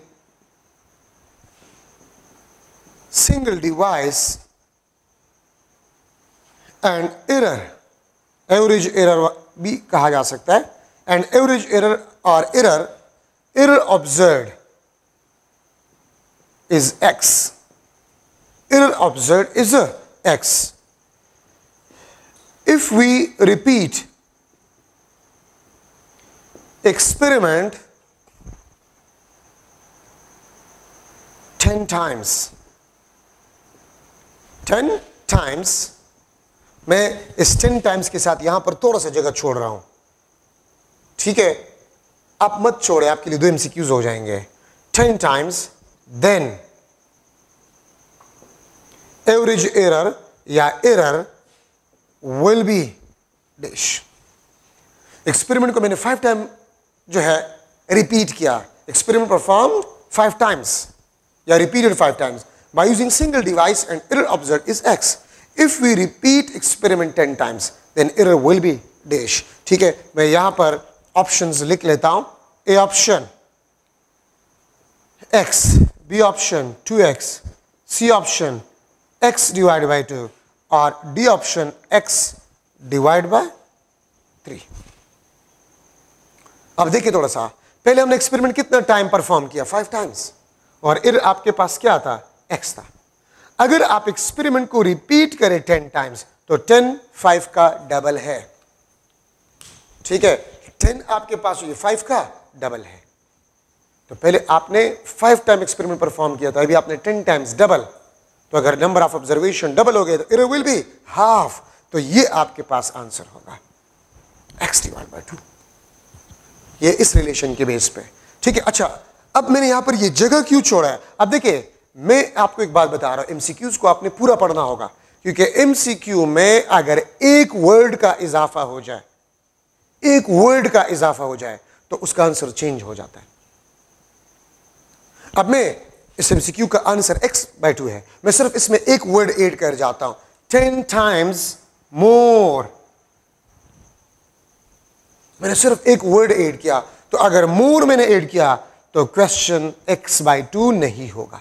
single device and error, average error bhi kaha ja and average error or error, error observed is x, error observed is X. if we repeat experiment 10 times 10 times मैं इस 10 times के साथ यहां पर थोड़ा सा जगह छोड़ रहा हूं ठीक है आप मत छोड़े आपके लिए दो एमसीक्यूज हो जाएंगे 10 टाइम्स देन एवरेज एरर या error will be dash experiment को मैंने फाइव टाइम जो है रिपीट किया एक्सपेरिमेंट परफॉर्म फाइव टाइम्स या repeated five times by using single device and error observe is x if we repeat experiment ten times then error will be dash ठीक है मैं यहां पर ऑप्शन लिख लेता हूं A option x B option two x C option x divide by two or D option x divide by three अब देखिए थोड़ा सा पहले हमने एक्सपेरिमेंट कितना टाइम परफॉर्म किया फाइव टाइम्स और इर आपके पास क्या था एक्स था अगर आप एक्सपेरिमेंट को रिपीट करें टेन टाइम्स तो टेन फाइव का डबल है ठीक है टेन आपके पास हुई फाइव का डबल है तो पहले आपने फाइव टाइम एक्सपेरिमेंट परफॉर्म किया था अभी आपने टेन टाइम्स डबल तो अगर नंबर ऑफ ऑब्जर्वेशन डबल हो गए तो इट विल बी हाफ तो ये आपके पास आंसर होगा एक्स डिवाइड बाई टू ये इस रिलेशन के बेस पे ठीक है अच्छा अब मैंने यहां पर ये जगह क्यों छोड़ा है अब देखिए मैं आपको एक बात बता रहा हूं एमसीक्यूज को आपने पूरा पढ़ना होगा क्योंकि एमसीक्यू में अगर एक वर्ड का इजाफा हो जाए एक वर्ड का इजाफा हो जाए तो उसका आंसर चेंज हो जाता है अब मैं इस एमसीक्यू का आंसर एक्स बाई टू है मैं सिर्फ इसमें एक वर्ड एड कर जाता हूं टेन टाइम्स मोर मैंने सिर्फ एक वर्ड एड किया तो अगर मोर मैंने एड किया तो क्वेश्चन एक्स बाई टू नहीं होगा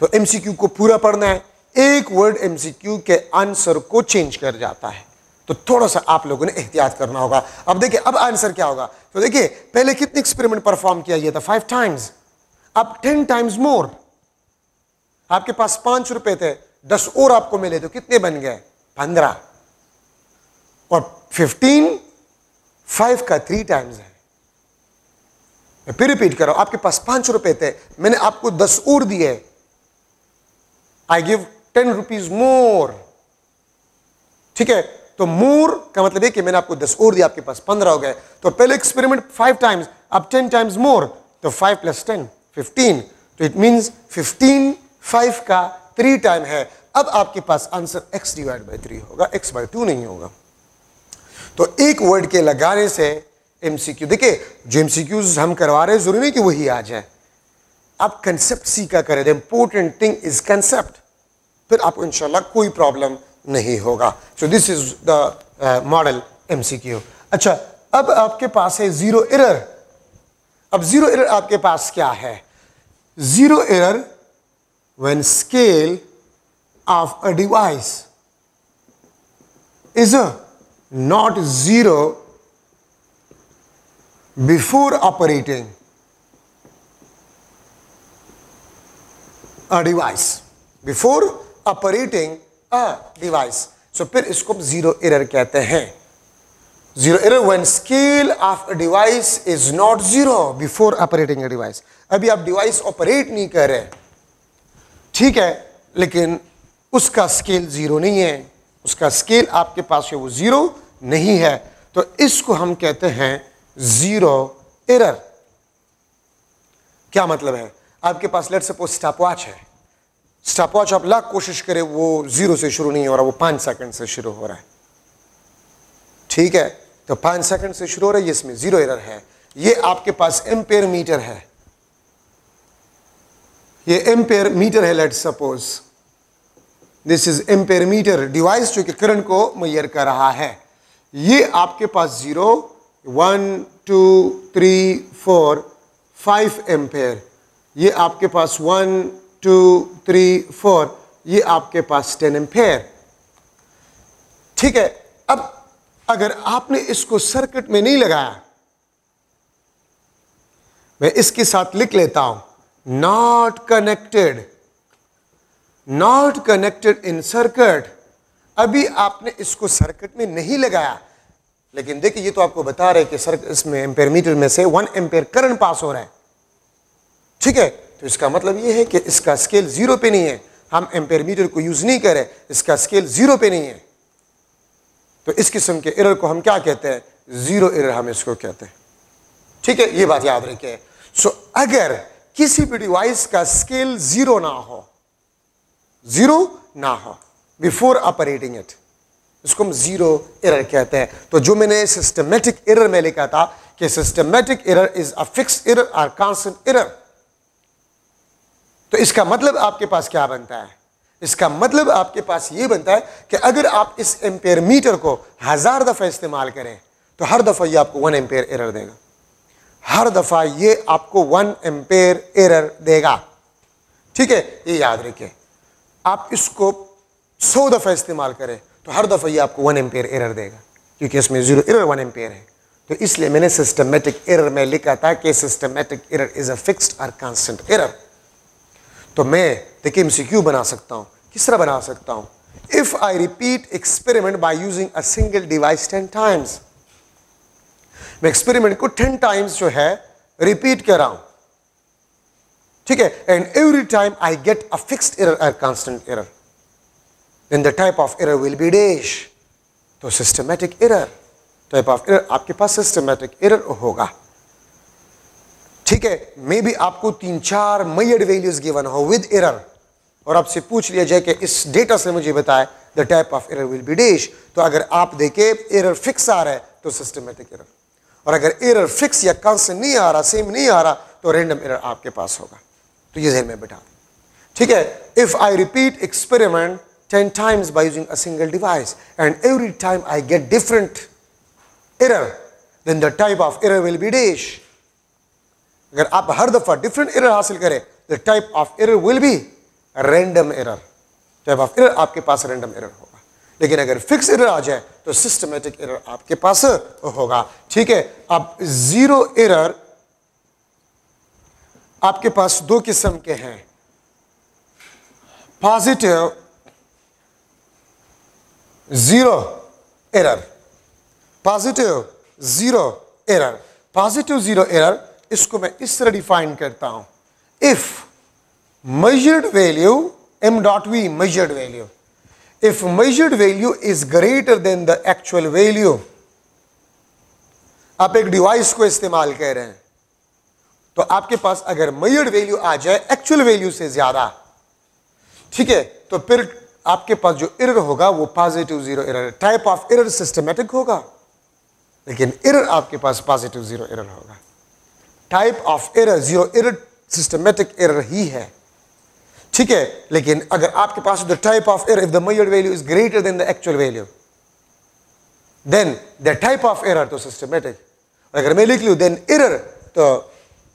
तो एमसीक्यू को पूरा पढ़ना है एक वर्ड एमसीक्यू के आंसर को चेंज कर जाता है तो थोड़ा सा आप लोगों ने एहतियात करना होगा अब देखिए अब आंसर क्या होगा तो देखिए पहले कितने एक्सपेरिमेंट परफॉर्म किया गया था फाइव टाइम्स अब टेन टाइम्स मोर आपके पास पांच रुपए थे दस और आपको मिले तो कितने बन गए पंद्रह और फिफ्टीन फाइव का थ्री टाइम्स है मैं फिर रिपीट कर रहा हूं आपके पास पांच रुपए थे मैंने आपको दस और दिए I give ten rupees more ठीक है तो मोर का मतलब है कि मैंने आपको दस और दिया आपके पास पंद्रह हो गए तो पहले एक्सपेरिमेंट फाइव टाइम्स अब टेन टाइम्स मोर तो फाइव प्लस टेन फिफ्टीन तो इट मीन्स फिफ्टीन फाइव का थ्री टाइम है अब आपके पास answer x divide by three होगा x बाई टू नहीं होगा तो एक वर्ड के लगाने से एम सी क्यू देखिए जो एम सी क्यूज हम करवा रहे हैं जरूरी नहीं कि वही आ जाए आप कंसेप्ट सीखा करें the important thing is concept फिर आपको इंशाला कोई प्रॉब्लम नहीं होगा so this is the model M C Q अच्छा अब आपके पास है जीरो एरर अब जीरो एरर आपके पास क्या है zero error when scale of a device is a not zero before operating a device before operating a device so फिर इसको हम जीरो एरर कहते हैं zero error when scale of a device is not zero before operating a device अभी आप device operate नहीं कर रहे ठीक है लेकिन उसका स्केल जीरो नहीं है उसका स्केल आपके पास है वो जीरो नहीं है तो इसको हम कहते हैं जीरो एरर क्या मतलब है आपके पास लेट सपोज स्टॉप वॉच है स्टॉप वॉच आप लाख कोशिश करें वो जीरो से शुरू नहीं हो रहा वो पांच सेकंड से शुरू हो रहा है ठीक है तो पांच सेकंड से शुरू हो रहा है इसमें जीरो एरर है ये आपके पास एम्पेयर मीटर है ये एम्पेयर मीटर है let suppose this is ampere meter device जो कि करंट को मैयर कर रहा है ये आपके पास zero one two three four five ampere ये आपके पास वन टू थ्री फोर ये आपके पास टेन एम्पेयर ठीक है अब अगर आपने इसको सर्किट में नहीं लगाया मैं इसके साथ लिख लेता हूं not connected not connected in circuit अभी आपने इसको सर्किट में नहीं लगाया लेकिन देखिए ये तो आपको बता रहे कि इसमें एम्पेयर मीटर में से वन एम्पेयर करंट पास हो रहा है ठीक है तो इसका मतलब ये है कि इसका स्केल जीरो पे नहीं है हम एम्पेयर मीटर को यूज नहीं करें इसका स्केल जीरो पे नहीं है तो इस किस्म के एरर को हम क्या कहते हैं ज़ीरो एरर हम इसको कहते हैं ठीक है ये बात याद रखिए सो अगर किसी भी डिवाइस का स्केल ज़ीरो ना हो ज़ीरो ना हो बिफोर ऑपरेटिंग इट इसको हम ज़ीरो एरर कहते हैं तो जो मैंने सिस्टमेटिक एरर में लिखा था कि systematic error is a fix error or constant error तो इसका मतलब आपके पास क्या बनता है इसका मतलब आपके पास ये बनता है कि अगर आप इस एम्पेयर मीटर को हज़ार दफ़ा इस्तेमाल करें तो हर दफ़ा ये आपको वन एम्पेयर एरर देगा हर दफ़ा ये आपको वन एम्पेयर एरर देगा ठीक है ये याद रखिए आप इसको सौ दफ़ा इस्तेमाल करें तो हर दफ़ा ये आपको वन एम्पेयर एरर देगा क्योंकि इसमें ज़ीरो एरर वन एम्पेयर है तो इसलिए मैंने सिस्टमेटिक एरर में लिखा था कि systematic error is a fixed और कांस्टेंट एरर तो मैं देखिए क्यू बना सकता हूँ किस तरह बना सकता हूँ if I repeat experiment by using a single device ten times मैं एक्सपेरिमेंट को टेन टाइम्स जो है रिपीट कर रहा हूं ठीक है and every time I get a fix error or constant error in the type of error will be dash तो systematic error type of error आपके पास सिस्टमैटिक एरर होगा ठीक है मे बी आपको तीन चार मयड वैल्यूज गिवन हो विद एरर और आपसे पूछ लिया जाए कि इस डेटा से मुझे बताए the type of error will be dash तो अगर आप देखे एरर फिक्स आ रहा है तो सिस्टमेटिक एरर और अगर एरर फिक्स या कांस्टेंट नहीं आ रहा सेम नहीं आ रहा तो रेंडम एरर आपके पास होगा तो ये जहन में बैठा ठीक है if I repeat experiment ten times by using a single device and every time I get different error then the type of error will be dash अगर आप हर दफ़ा डिफरेंट एरर हासिल करें the type of error will be random error type of error आपके पास random error होगा लेकिन अगर फिक्स एरर आ जाए तो सिस्टमेटिक एरर आपके पास होगा ठीक है अब ज़ीरो एरर आपके पास दो किस्म के हैं positive zero error positive zero error positive zero error इसको मैं इस तरह डिफाइन करता हूं if measured value M dot V measured value if measured value is greater than the actual value आप एक डिवाइस को इस्तेमाल कर रहे हैं तो आपके पास अगर मयर्ड वैल्यू आ जाए एक्चुअल वैल्यू से ज्यादा ठीक है तो फिर आपके पास जो इरर होगा वो positive zero error type of error systematic होगा लेकिन इरर आपके पास पॉजिटिव जीरो इरर होगा type of error zero error systematic error ही है ठीक है लेकिन अगर आपके पास the type of error if the measured value is greater than the actual value then the type of error तो सिस्टमेटिक अगर मैं लिख लू देन एरर तो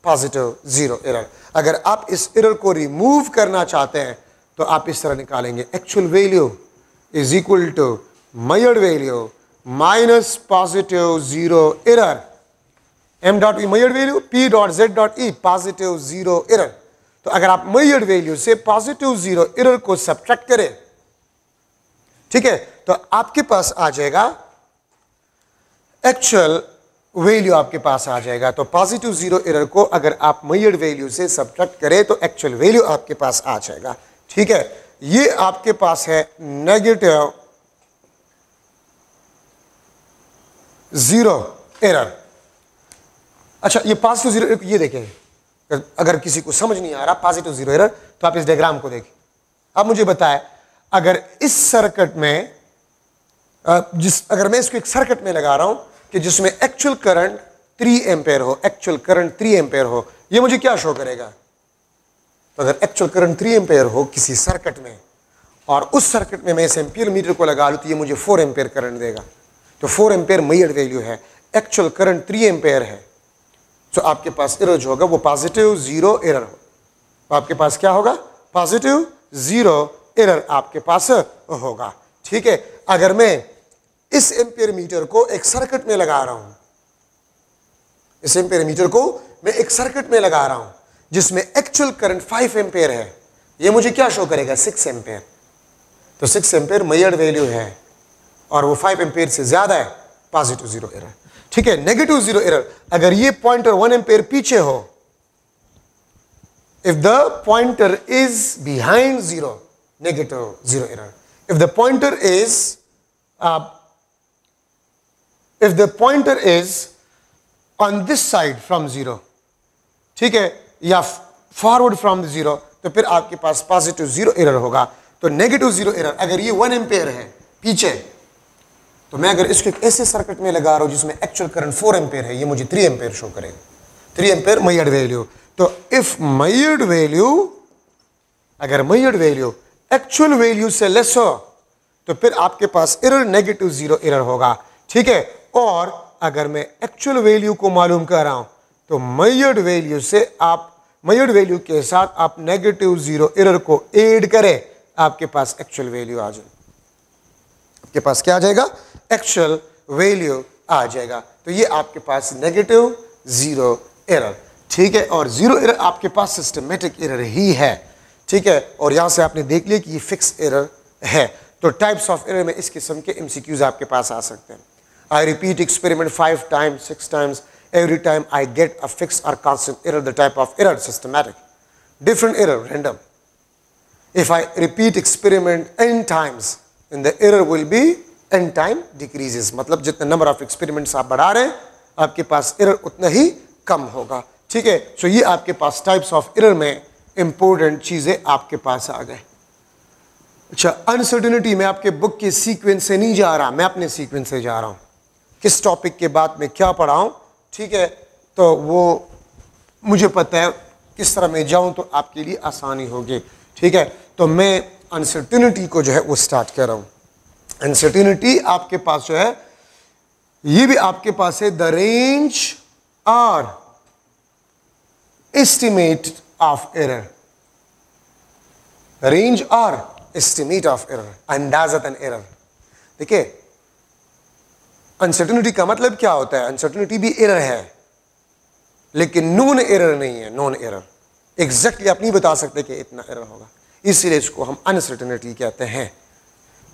पॉजिटिव जीरो एरर अगर आप इस एरर को रिमूव करना चाहते हैं तो आप इस तरह निकालेंगे actual value is equal to measured value minus positive zero error M dot E measured value P dot Z dot E positive zero error तो अगर आप मयड वैल्यू से पॉजिटिव जीरो इरर को सब्ट्रैक्ट करें ठीक है तो आपके पास आ जाएगा एक्चुअल वैल्यू आपके पास आ जाएगा तो पॉजिटिव जीरो एरर को अगर आप मयड वैल्यू से सब्ट्रैक्ट करें तो एक्चुअल वैल्यू आपके पास आ जाएगा ठीक है ये आपके पास है नेगेटिव जीरो एरर अच्छा ये पॉजिटिव जीरो ये देखें अगर किसी को समझ नहीं आ रहा पॉजिटिव जीरो एरर तो आप इस डायग्राम को देखें आप मुझे बताएं अगर इस सर्किट में जिस अगर मैं इसको एक सर्किट में लगा रहा हूं कि जिसमें एक्चुअल करंट थ्री एम्पेयर हो एक्चुअल करंट थ्री एम्पेयर हो ये मुझे क्या शो करेगा तो अगर एक्चुअल करंट थ्री एम्पेयर हो किसी सर्किट में और उस सर्किट में मैं इस एम्पियर मीटर को लगा लूँ तो ये मुझे फोर एम्पेयर करंट देगा तो फोर एम्पेयर मैयर वैल्यू है एक्चुअल करंट थ्री एम्पेयर है तो आपके पास एरर जो होगा वो पॉजिटिव ज़ीरो एरर हो आपके पास क्या होगा पॉजिटिव ज़ीरो एरर आपके पास होगा ठीक है अगर मैं इस एम्पियर मीटर को एक सर्किट में लगा रहा हूं इस एम्पियर मीटर को मैं एक सर्किट में लगा रहा हूं जिसमें एक्चुअल करंट फाइव एम्पेयर है ये मुझे क्या शो करेगा सिक्स एम्पेयर तो सिक्स एम्पेयर मैयर वैल्यू है और वो फाइव एम्पेयर से ज़्यादा है पॉजिटिव जीरो एरर ठीक है नेगेटिव जीरो एरर अगर ये पॉइंटर वन एम्पेयर पीछे हो if the pointer is behind zero negative zero error if the pointer is if the pointer is on this side from zero ठीक है या forward from zero तो फिर आपके पास पॉजिटिव जीरो एरर होगा तो नेगेटिव जीरो एरर अगर ये वन एम्पेयर है पीछे तो मैं अगर इसको एक ऐसे सर्किट में लगा रहा हूँ जिसमें एक्चुअल करंट फोर एम्पेयर है ये मुझे थ्री एम्पेयर शो करेगा थ्री एम्पेयर मैयड वैल्यू तो इफ मैयड वैल्यू अगर मैयड वैल्यू एक्चुअल वैल्यू से लेस हो तो फिर आपके पास इरर नेगेटिव जीरो इरर होगा ठीक है और अगर मैं एक्चुअल वैल्यू को मालूम कर रहा हूं तो मैयड वैल्यू से आप मैयड वैल्यू के साथ आप नेगेटिव जीरो इरर को एड करें आपके पास एक्चुअल वैल्यू आ जाए आपके पास क्या आ जाएगा एक्चुअल वैल्यू आ जाएगा तो ये आपके पास नेगेटिव ज़ीरो एरर ठीक है और ज़ीरो एरर आपके पास सिस्टमेटिक एरर ही है ठीक है और यहाँ से आपने देख लिया कि ये फिक्स एरर है तो टाइप्स ऑफ एरर में इस किस्म के एम आपके पास आ सकते हैं I repeat experiment five times six times every time I get a fix or constant error, the type of error systematic different error random if I repeat experiment n times in the error will be n time decreases मतलब जितना number of experiments आप बढ़ा रहे हैं आपके पास error उतना ही कम होगा ठीक है सो ये आपके पास टाइप्स ऑफ एरर में इंपॉर्टेंट चीज़ें आपके पास आ गए अच्छा अनसर्टिनिटी में आपके बुक के सीक्वेंस से नहीं जा रहा मैं अपने सीक्वेंस से जा रहा हूं किस टॉपिक के बाद में क्या पढ़ाऊं ठीक है तो वो मुझे पता है किस तरह मैं जाऊं तो आपके लिए आसानी होगी ठीक है तो मैं अनसर्टिनिटी को जो है वो स्टार्ट कर रहा हूँ अनसर्टिनिटी आपके पास जो है ये भी आपके पास है the range or estimate of error range or estimate of error अंदाजत एन एरर देखिए अनसर्टिनिटी का मतलब क्या होता है अनसर्टिनिटी भी एरर है लेकिन नॉन एरर नहीं है नॉन एरर एग्जैक्टली आप नहीं बता सकते कि इतना एरर होगा इसीलिए इसको हम अनसर्टिनिटी कहते हैं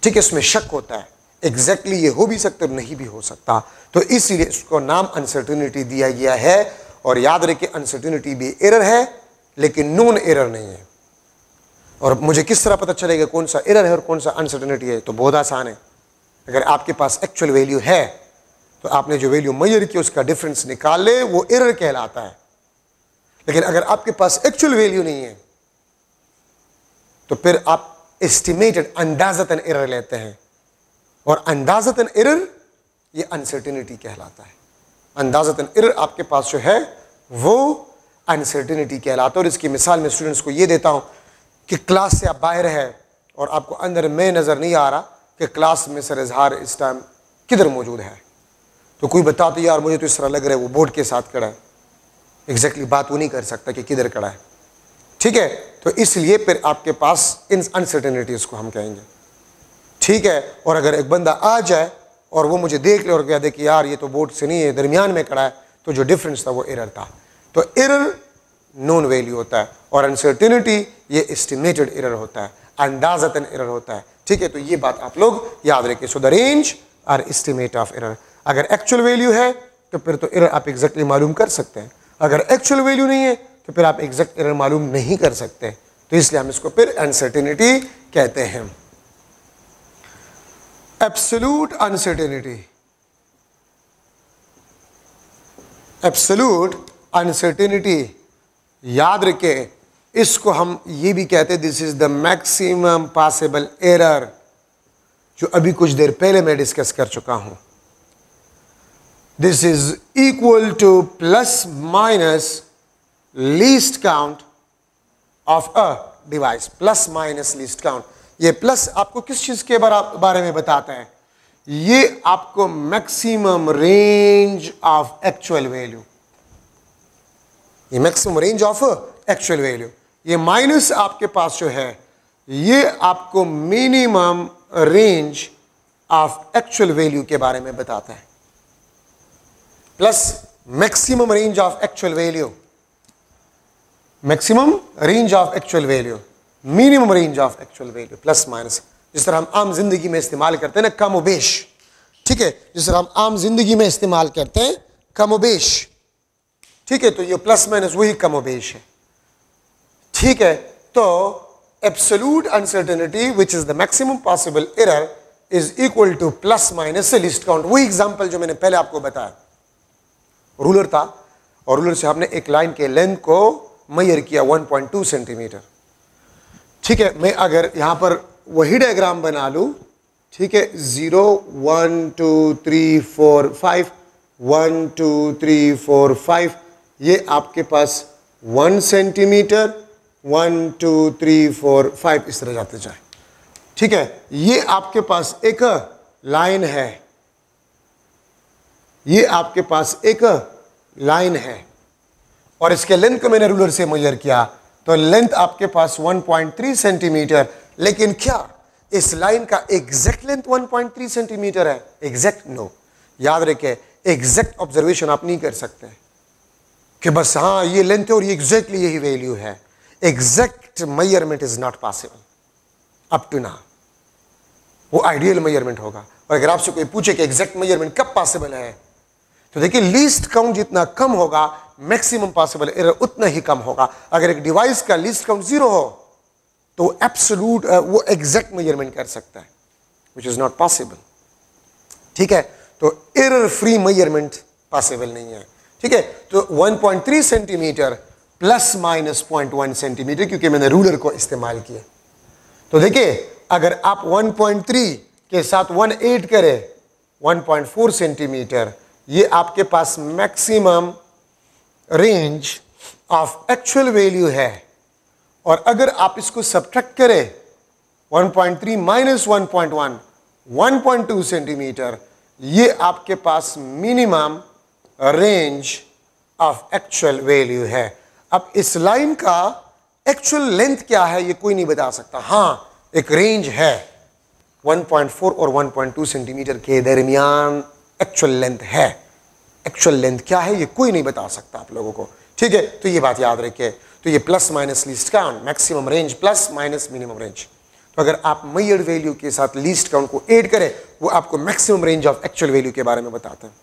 ठीक है उसमें शक होता है एग्जैक्टली exactly ये हो भी सकता है नहीं भी हो सकता तो इसीलिए इसको नाम अनसर्टिनिटी दिया गया है और याद रखे अनसर्टिनिटी भी एरर है लेकिन नॉन एरर नहीं है और मुझे किस तरह पता चलेगा कौन सा एरर है और कौन सा अनसर्टिनिटी है तो बहुत आसान है अगर आपके पास एक्चुअल वैल्यू है तो आपने जो वैल्यू मैयर की उसका डिफरेंस निकाले वो एरर कहलाता है लेकिन अगर आपके पास एक्चुअल वैल्यू नहीं है तो फिर आप एस्टिमेटेड अंदाजतन एरर लेते हैं और अंदाजतन एरर ये अनसर्टिनिटी कहलाता है अंदाजतन एरर आपके पास जो है वो अनसर्टिनिटी कहलाता है और इसकी मिसाल मैं स्टूडेंट्स को ये देता हूँ कि क्लास से आप बाहर है और आपको अंदर में नज़र नहीं आ रहा कि क्लास में सर इजहार इस टाइम किधर मौजूद है तो कोई बता तो यार मुझे तो इस तरह लग रहा है वो बोर्ड के साथ खड़ा है एग्जैक्टली exactly बात वो नहीं कर सकता कि किधर खड़ा है ठीक है तो इसलिए फिर आपके पास इन अनसर्टेनिटीज़ को हम कहेंगे ठीक है और अगर एक बंदा आ जाए और वो मुझे देख ले और कह दे कि यार ये तो बोर्ड से नहीं है दरमियान में खड़ा है तो जो डिफरेंस था वो एरर था तो एरर नॉन वैल्यू होता है और अनसर्टेनिटी ये एस्टिमेटेड एरर होता है अंदाजतन एरर होता है ठीक है तो ये बात आप लोग याद रखें so the range or estimate of error अगर एक्चुअल वैल्यू है तो फिर तो एरर आप एग्जैक्टली मालूम कर सकते हैं अगर एक्चुअल वैल्यू नहीं है तो फिर आप एग्जैक्ट एरर मालूम नहीं कर सकते तो इसलिए हम इसको फिर अनसर्टेनिटी कहते हैं एब्सोल्यूट अनसर्टेनिटी एब्सोल्यूट अनसर्टेनिटी याद रखे इसको हम ये भी कहते हैं this is the maximum possible error जो अभी कुछ देर पहले मैं डिस्कस कर चुका हूं this is equal to plus minus least count of a device plus minus least count ये प्लस आपको किस चीज के बारे में बताते हैं ये आपको maximum range of actual value ये maximum range of actual value ये माइनस आपके पास जो है ये आपको minimum range of actual value के बारे में बताता है plus maximum range of actual value maximum range of actual value minimum range of actual value plus minus जिस तरह हम आम जिंदगी में इस्तेमाल करते हैं ना कम उबेश ठीक है जिस तरह हम आम जिंदगी में इस्तेमाल करते हैं कम उबेश ठीक है तो ये प्लस माइनस वही कम उबेश है ठीक है तो absolute uncertainty which is the maximum possible error is equal to plus minus से लिस्ट काउंट वही एग्जाम्पल जो मैंने पहले आपको बताया रूलर था और रूलर से हमने एक लाइन के लेंथ को मैयर किया 1.2 सेंटीमीटर ठीक है मैं अगर यहाँ पर वही डायग्राम बना लूँ ठीक है zero one two three four five one two three four five ये आपके पास one centimetre one two three four five इस तरह जाते जाए ठीक है ये आपके पास एक लाइन है ये आपके पास एक लाइन है और इसके लेंथ को मैंने रूलर से मेजर किया तो लेंथ आपके पास 1.3 सेंटीमीटर लेकिन क्या इस लाइन का एग्जैक्ट लेंथ 1.3 सेंटीमीटर है एग्जैक्ट नो याद रखे एग्जैक्ट ऑब्जर्वेशन आप नहीं कर सकते कि बस हाँ ये लेंथ है और ये एग्जैक्टली यही वैल्यू है exact measurement is not possible up to ना वो आइडियल मेयरमेंट होगा और अगर आपसे कोई पूछे कि एग्जैक्ट मेजरमेंट कब पॉसिबल है तो देखिए लिस्ट काउंट जितना कम होगा मैक्सिमम पॉसिबल एरर उतना ही कम होगा अगर एक डिवाइस का लिस्ट काउंट जीरो हो तो एब्सोलूट वो एग्जैक्ट मेजरमेंट कर सकता है विच इज़ नॉट पॉसिबल ठीक है तो एरर फ्री मेजरमेंट पॉसिबल नहीं है ठीक है तो 1.3 सेंटीमीटर प्लस माइनस 0.1 सेंटीमीटर क्योंकि मैंने रूलर को इस्तेमाल किया तो देखिए अगर आप 1.3 के साथ 1.8 करें 1.4 सेंटीमीटर ये आपके पास maximum range of actual value है और अगर आप इसको सब्ट्रैक्ट करें 1.3 माइनस 1.1 1.2 सेंटीमीटर ये आपके पास minimum range of actual value है अब इस लाइन का एक्चुअल लेंथ क्या है ये कोई नहीं बता सकता हाँ एक रेंज है 1.4 और 1.2 सेंटीमीटर के दरमियान एक्चुअल लेंथ है एक्चुअल लेंथ क्या है ये कोई नहीं बता सकता आप लोगों को ठीक है तो ये बात याद रखिए तो ये plus minus least count maximum range plus minus minimum range तो अगर आप मैयर वैल्यू के साथ लीस्ट काउंट को एड करें वो आपको maximum range of actual value के बारे में बताते हैं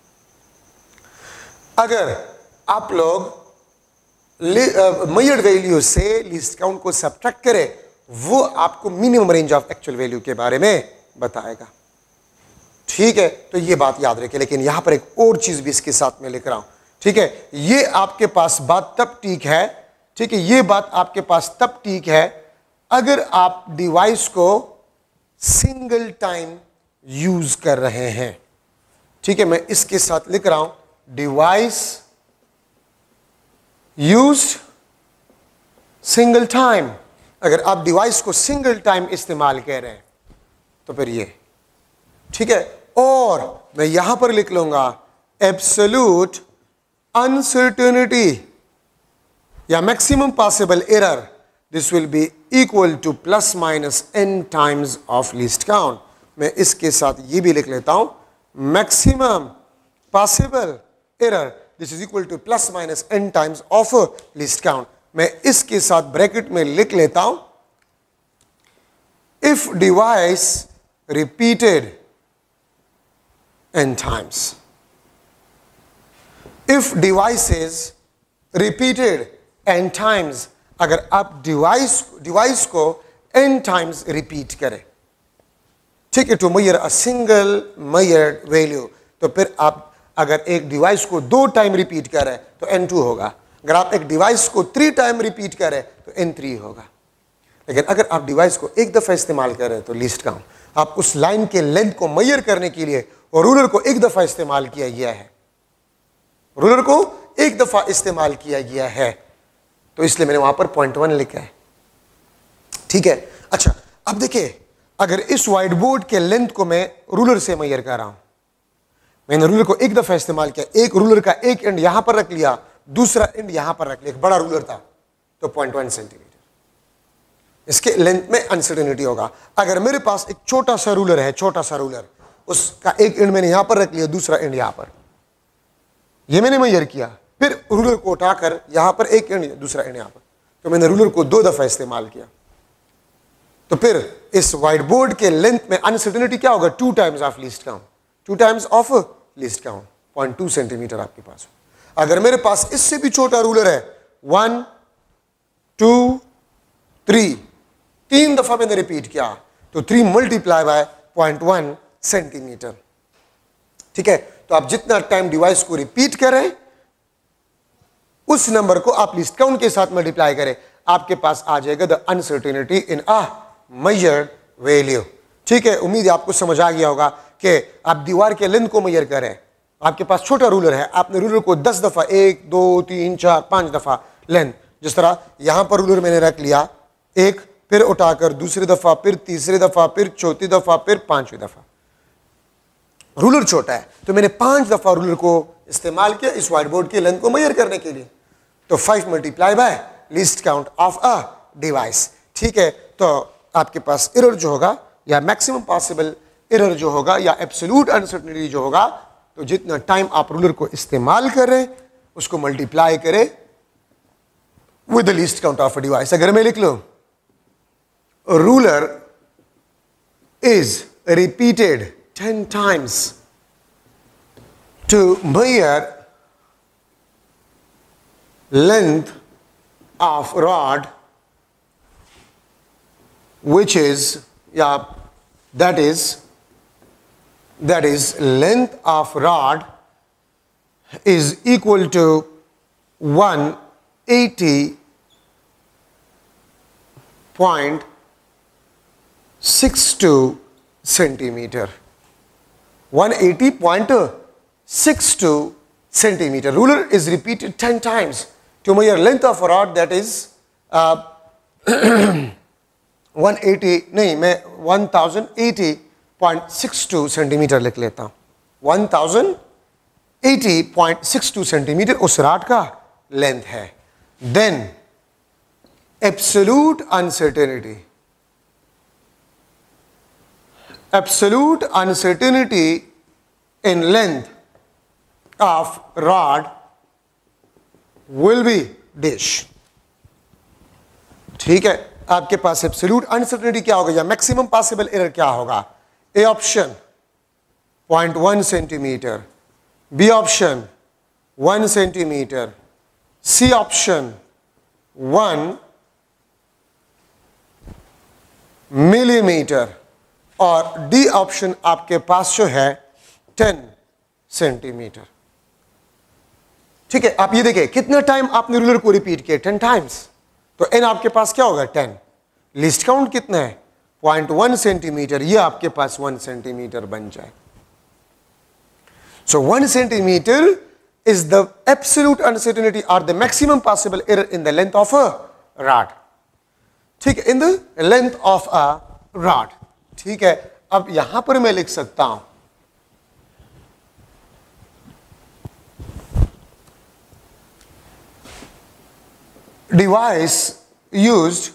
अगर आप लोग मैयर वैल्यू से लीस्ट काउंट को सब्ट्रैक्ट करें वो आपको minimum range of actual value के बारे में बताएगा ठीक है तो ये बात याद रखें लेकिन यहां पर एक और चीज़ भी इसके साथ में लेकर हूं ठीक है ये आपके पास बात तब ठीक है ठीक है ये बात आपके पास तब ठीक है अगर आप डिवाइस को सिंगल टाइम यूज़ कर रहे हैं ठीक है मैं इसके साथ लिख रहा हूं डिवाइस यूज सिंगल टाइम अगर आप डिवाइस को सिंगल टाइम इस्तेमाल कर रहे हैं तो फिर ये ठीक है और मैं यहां पर लिख लूंगा एब्सोल्यूट अनसर्टनिटी या maximum possible error this will be equal to plus minus n times of least count मैं इसके साथ ये भी लिख लेता हूं maximum possible error this is equal to plus minus n times of least count मैं इसके साथ ब्रैकेट में लिख लेता हूं if device repeated n times. If devices repeated n times अगर आप डिवाइस डिवाइस को n times रिपीट करें ठीक है to measure a single measured value तो फिर आप अगर एक डिवाइस को दो टाइम रिपीट करें तो एन टू होगा अगर आप एक डिवाइस को थ्री टाइम रिपीट करें तो एन थ्री होगा लेकिन अगर आप डिवाइस को एक दफ़ा इस्तेमाल करें तो लिस्ट काउंट आप उस लाइन के लेंथ को मैयर करने के लिए और रूलर को एक दफ़ा इस्तेमाल किया गया है रूलर को एक दफ़ा इस्तेमाल किया गया है तो इसलिए मैंने वहां पर पॉइंट वन लिखा है ठीक है अच्छा अब देखिए अगर इस वाइट बोर्ड के लेंथ को मैं रूलर से मैयर कर रहा हूं मैंने रूलर को एक दफ़ा इस्तेमाल किया एक रूलर का एक एंड यहां पर रख लिया दूसरा एंड यहां पर रख लिया एक बड़ा रूलर था तो पॉइंट वन सेंटीमीटर इसके लेंथ में अनसर्टेनिटी होगा अगर मेरे पास एक छोटा सा रूलर है छोटा सा रूलर उसका एक एंड मैंने यहां पर रख लिया दूसरा एंड यहां पर ये मैंने मैयर किया फिर रूलर को उठाकर यहाँ पर एक एंड दूसरा एंड यहां पर तो मैंने रूलर को दो दफ़ा इस्तेमाल किया तो फिर इस वाइट बोर्ड के लेंथ में अनसर्टिनिटी क्या होगा टू टाइम्स ऑफ लिस्ट का two times of least count point two centimetre आपके पास हो अगर मेरे पास इससे भी छोटा रूलर है वन टू थ्री तीन दफ़ा मैंने रिपीट किया तो three multiply by point one centimetre ठीक है तो आप जितना टाइम डिवाइस को रिपीट करें उस नंबर को आप लिस्ट काउंट के साथ मल्टीप्लाई करें आपके पास आ जाएगा the uncertainty in a measured value ठीक है उम्मीद आपको समझ आ गया होगा कि आप दीवार के लेंथ को मेजर करें आपके पास छोटा रूलर है आपने रूलर को दस दफ़ा एक दो तीन चार पांच दफ़ा लेंथ जिस तरह यहां पर रूलर मैंने रख लिया एक फिर उठाकर दूसरी दफ़ा फिर तीसरी दफ़ा फिर चौथी दफ़ा फिर पांचवी दफ़ा रूलर छोटा है तो मैंने पांच दफ़ा रूलर को इस्तेमाल किया इस वाइट बोर्ड की लेंथ को मैयर करने के लिए तो five multiply by least count of a device ठीक है तो आपके पास इरर जो होगा या मैक्सिमम पॉसिबल इरर जो होगा या एब्सोल्यूट अनसर्टनिटी जो होगा तो जितना टाइम आप रूलर को इस्तेमाल करें उसको मल्टीप्लाई करें with the least count of a device अगर मैं लिख लो ruler is repeated 10 times to measure length of rod which is yeah that is that is length of rod is equal to 180.62 centimeter 180.62 centimeter. Ruler is repeated 10 times to measure length of a rod that is uh, 180 नहीं मैं 1080.62 centimetre लिख लेता हूँ 1080.62 centimetre उस rod का length है then absolute uncertainty absolute uncertainty in length of rod will be dish ठीक है आपके पास एब्सोल्यूट अनसर्टिनिटी क्या होगा या मैक्सिमम पॉसिबल एरर क्या होगा A option 0.1 centimetre B option 1 centimetre C option 1 millimetre और डी ऑप्शन आपके पास जो है टेन सेंटीमीटर ठीक है आप ये देखिए कितना टाइम आपने रूलर को रिपीट किया टेन टाइम्स तो एन आपके पास क्या होगा टेन लिस्ट काउंट कितना है पॉइंट वन सेंटीमीटर ये आपके पास वन सेंटीमीटर बन जाए so one centimetre is the absolute uncertainty are the maximum possible in in the of a rod ठीक है in the length of a rod ठीक है अब यहां पर मैं लिख सकता हूं device use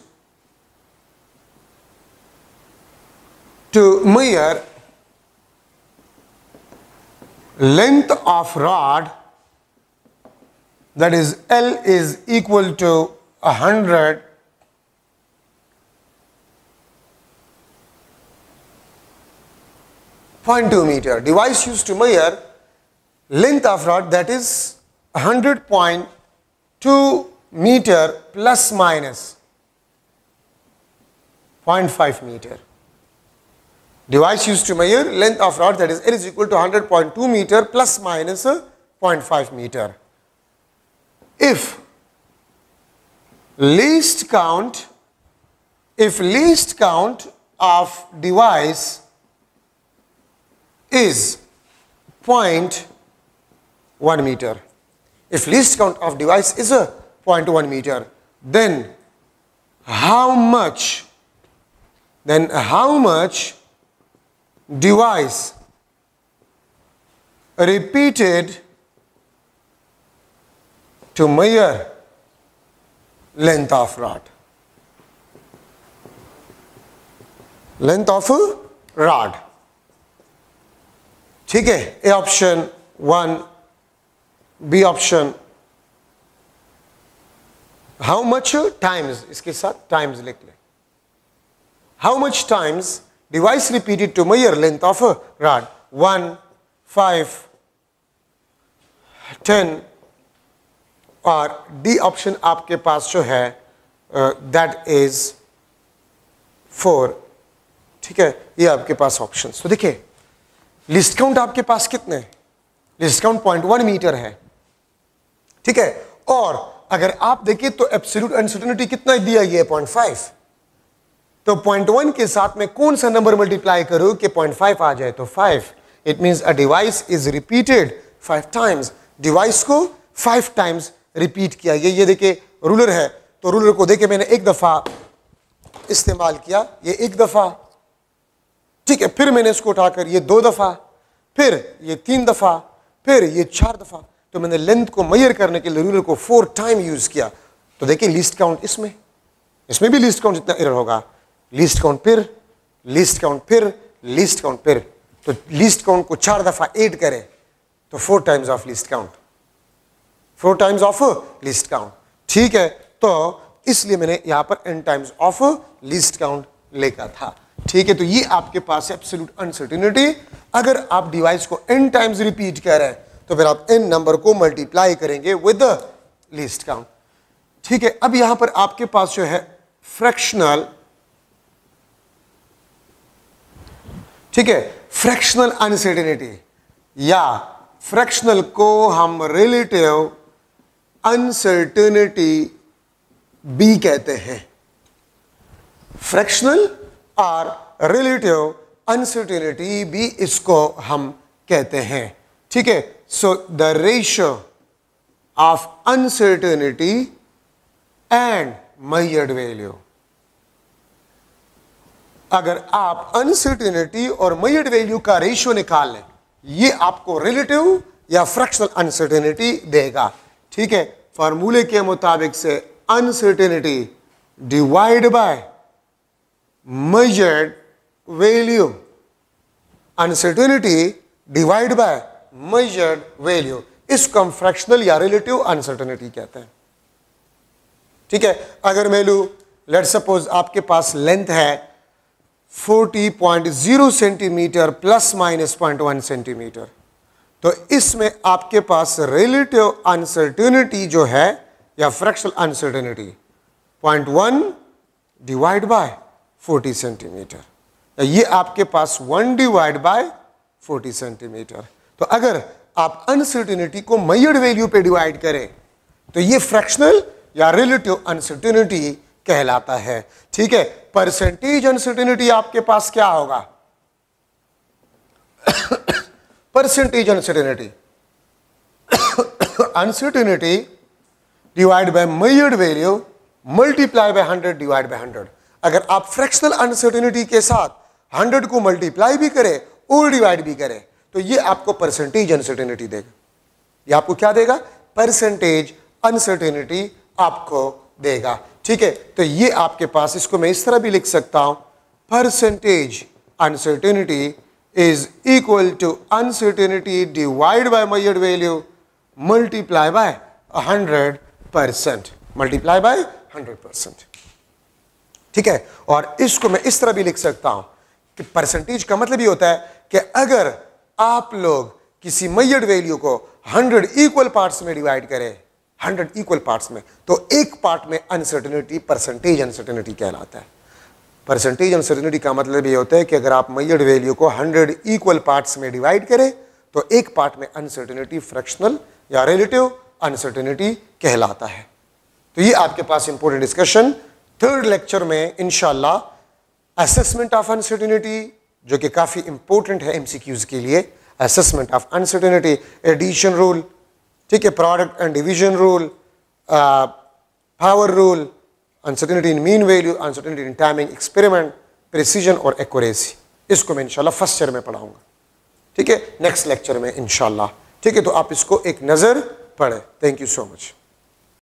to measure length of rod that is L is equal to hundred 0.2 meter. Device used to measure length of rod that is 100.2 meter plus minus 0.5 meter. Device used to measure length of rod that is is equal to 100.2 meter plus minus 0.5 meter. If least count, if least count of device is 0.1 meter. If least count of device is a 0.1 meter, then how much, then how much device repeated to measure length of rod. Length of rod. ठीक है A option one B option how much times इसके साथ times लिख लें how much times device repeated to measure length of rod one five ten और D option आपके पास जो है दैट इज फोर ठीक है ये आपके पास ऑप्शन तो देखिए लिस्ट काउंट आपके पास कितने least count point one metre है ठीक है और अगर आप देखिए तो एब्सोल्यूट अनसर्टेनिटी कितना दिया गया है पॉइंट फाइव तो पॉइंट वन के साथ में कौन सा नंबर मल्टीप्लाई करूं कि पॉइंट फाइव आ जाए तो five it means a device is repeated five times device को फाइव टाइम्स रिपीट किया ये ये देखिए रूलर है तो रूलर को देखे मैंने एक दफ़ा इस्तेमाल किया ये एक दफ़ा ठीक है फिर मैंने इसको उठाकर ये दो दफ़ा फिर ये तीन दफ़ा फिर ये चार दफ़ा तो मैंने लेंथ को मैयर करने के लिए रूलर को फोर टाइम यूज़ किया तो देखिए लिस्ट काउंट इसमें इसमें भी लिस्ट काउंट जितना एरर होगा लिस्ट काउंट फिर लिस्ट काउंट फिर लिस्ट काउंट फिर तो लिस्ट काउंट को चार दफ़ा एड करें तो four times of least count four times of least count ठीक है तो इसलिए मैंने यहां पर n times of least count लेकर था ठीक है तो ये आपके पास है एब्सोल्यूट अनसर्टिनिटी अगर आप डिवाइस को एन टाइम्स रिपीट कर रहे हैं तो फिर आप एन नंबर को मल्टीप्लाई करेंगे विद लिस्ट काउंट ठीक है अब यहां पर आपके पास जो है फ्रैक्शनल ठीक है फ्रैक्शनल अनसर्टिनिटी या फ्रैक्शनल को हम रिलेटिव अनसर्टिनिटी बी कहते हैं फ्रैक्शनल और रिलेटिव अनसर्टिनिटी भी इसको हम कहते हैं ठीक है so the ratio of uncertainty and measured value अगर आप अनसर्टिनिटी और मैयड वैल्यू का रेशियो निकाल लें ये आपको रिलेटिव या फ्रैक्शनल अनसर्टिनिटी देगा ठीक है फॉर्मूले के मुताबिक से uncertainty divide by measured value. Uncertainty divided by measured value. इसको हम फ्रैक्शनल या रिलेटिव अनसर्टनिटी कहते हैं ठीक है अगर मैं लू लेट सपोज आपके पास लेंथ है 40.0 centimetre plus minus point one centimetre तो इसमें आपके पास रिलेटिव अनसर्टेनिटी जो है या fractional uncertainty point one divide by forty centimetre ये आपके पास one divide by forty centimetre तो अगर आप अनसर्टिनिटी को मयर वैल्यू पे डिवाइड करें तो ये फ्रैक्शनल या रिलेटिव अनसर्टिनिटी कहलाता है ठीक है परसेंटेज अनसर्टिनिटी आपके पास क्या होगा percentage uncertainty uncertainty divide by measure value multiply by hundred divide by hundred अगर आप फ्रैक्शनल अनसर्टिनिटी के साथ 100 को मल्टीप्लाई भी करें और डिवाइड भी करें तो ये आपको परसेंटेज अनसर्टिनिटी देगा ये आपको क्या देगा परसेंटेज अनसर्टिनिटी आपको देगा ठीक है तो ये आपके पास इसको मैं इस तरह भी लिख सकता हूं percentage uncertainty is equal to uncertainty divide by मई value multiply by 100 percent multiply by 100 percent ठीक है और इसको मैं इस तरह भी लिख सकता हूं कि परसेंटेज का मतलब ये होता है कि अगर आप लोग किसी मैयड वैल्यू को 100 इक्वल पार्ट्स में डिवाइड करें 100 इक्वल पार्ट्स में तो एक पार्ट में अनसर्टेनिटी परसेंटेज अनसर्टेनिटी कहलाता है परसेंटेज अनसर्टेनिटी का मतलब ये होता है कि अगर आप मैयड वैल्यू को 100 इक्वल पार्ट्स में डिवाइड करें तो एक पार्ट में अनसर्टेनिटी फ्रैक्शनल या रिलेटिव अनसर्टेनिटी कहलाता है तो ये आपके पास इंपोर्टेंट डिस्कशन थर्ड लेक्चर में इनशाला असेसमेंट ऑफ अनसर्टिनिटी जो कि काफ़ी इंपॉर्टेंट है एमसीक्यूज के लिए assessment of uncertainty addition rule ठीक है product and division rule power rule uncertainty in mean value uncertainty in timing experiment precision और एक्यूरेसी इसको मैं इनशाला फर्स्ट ईयर में पढ़ाऊंगा ठीक है नेक्स्ट लेक्चर में इनशाला ठीक है तो आप इसको एक नज़र पढ़ें थैंक यू सो मच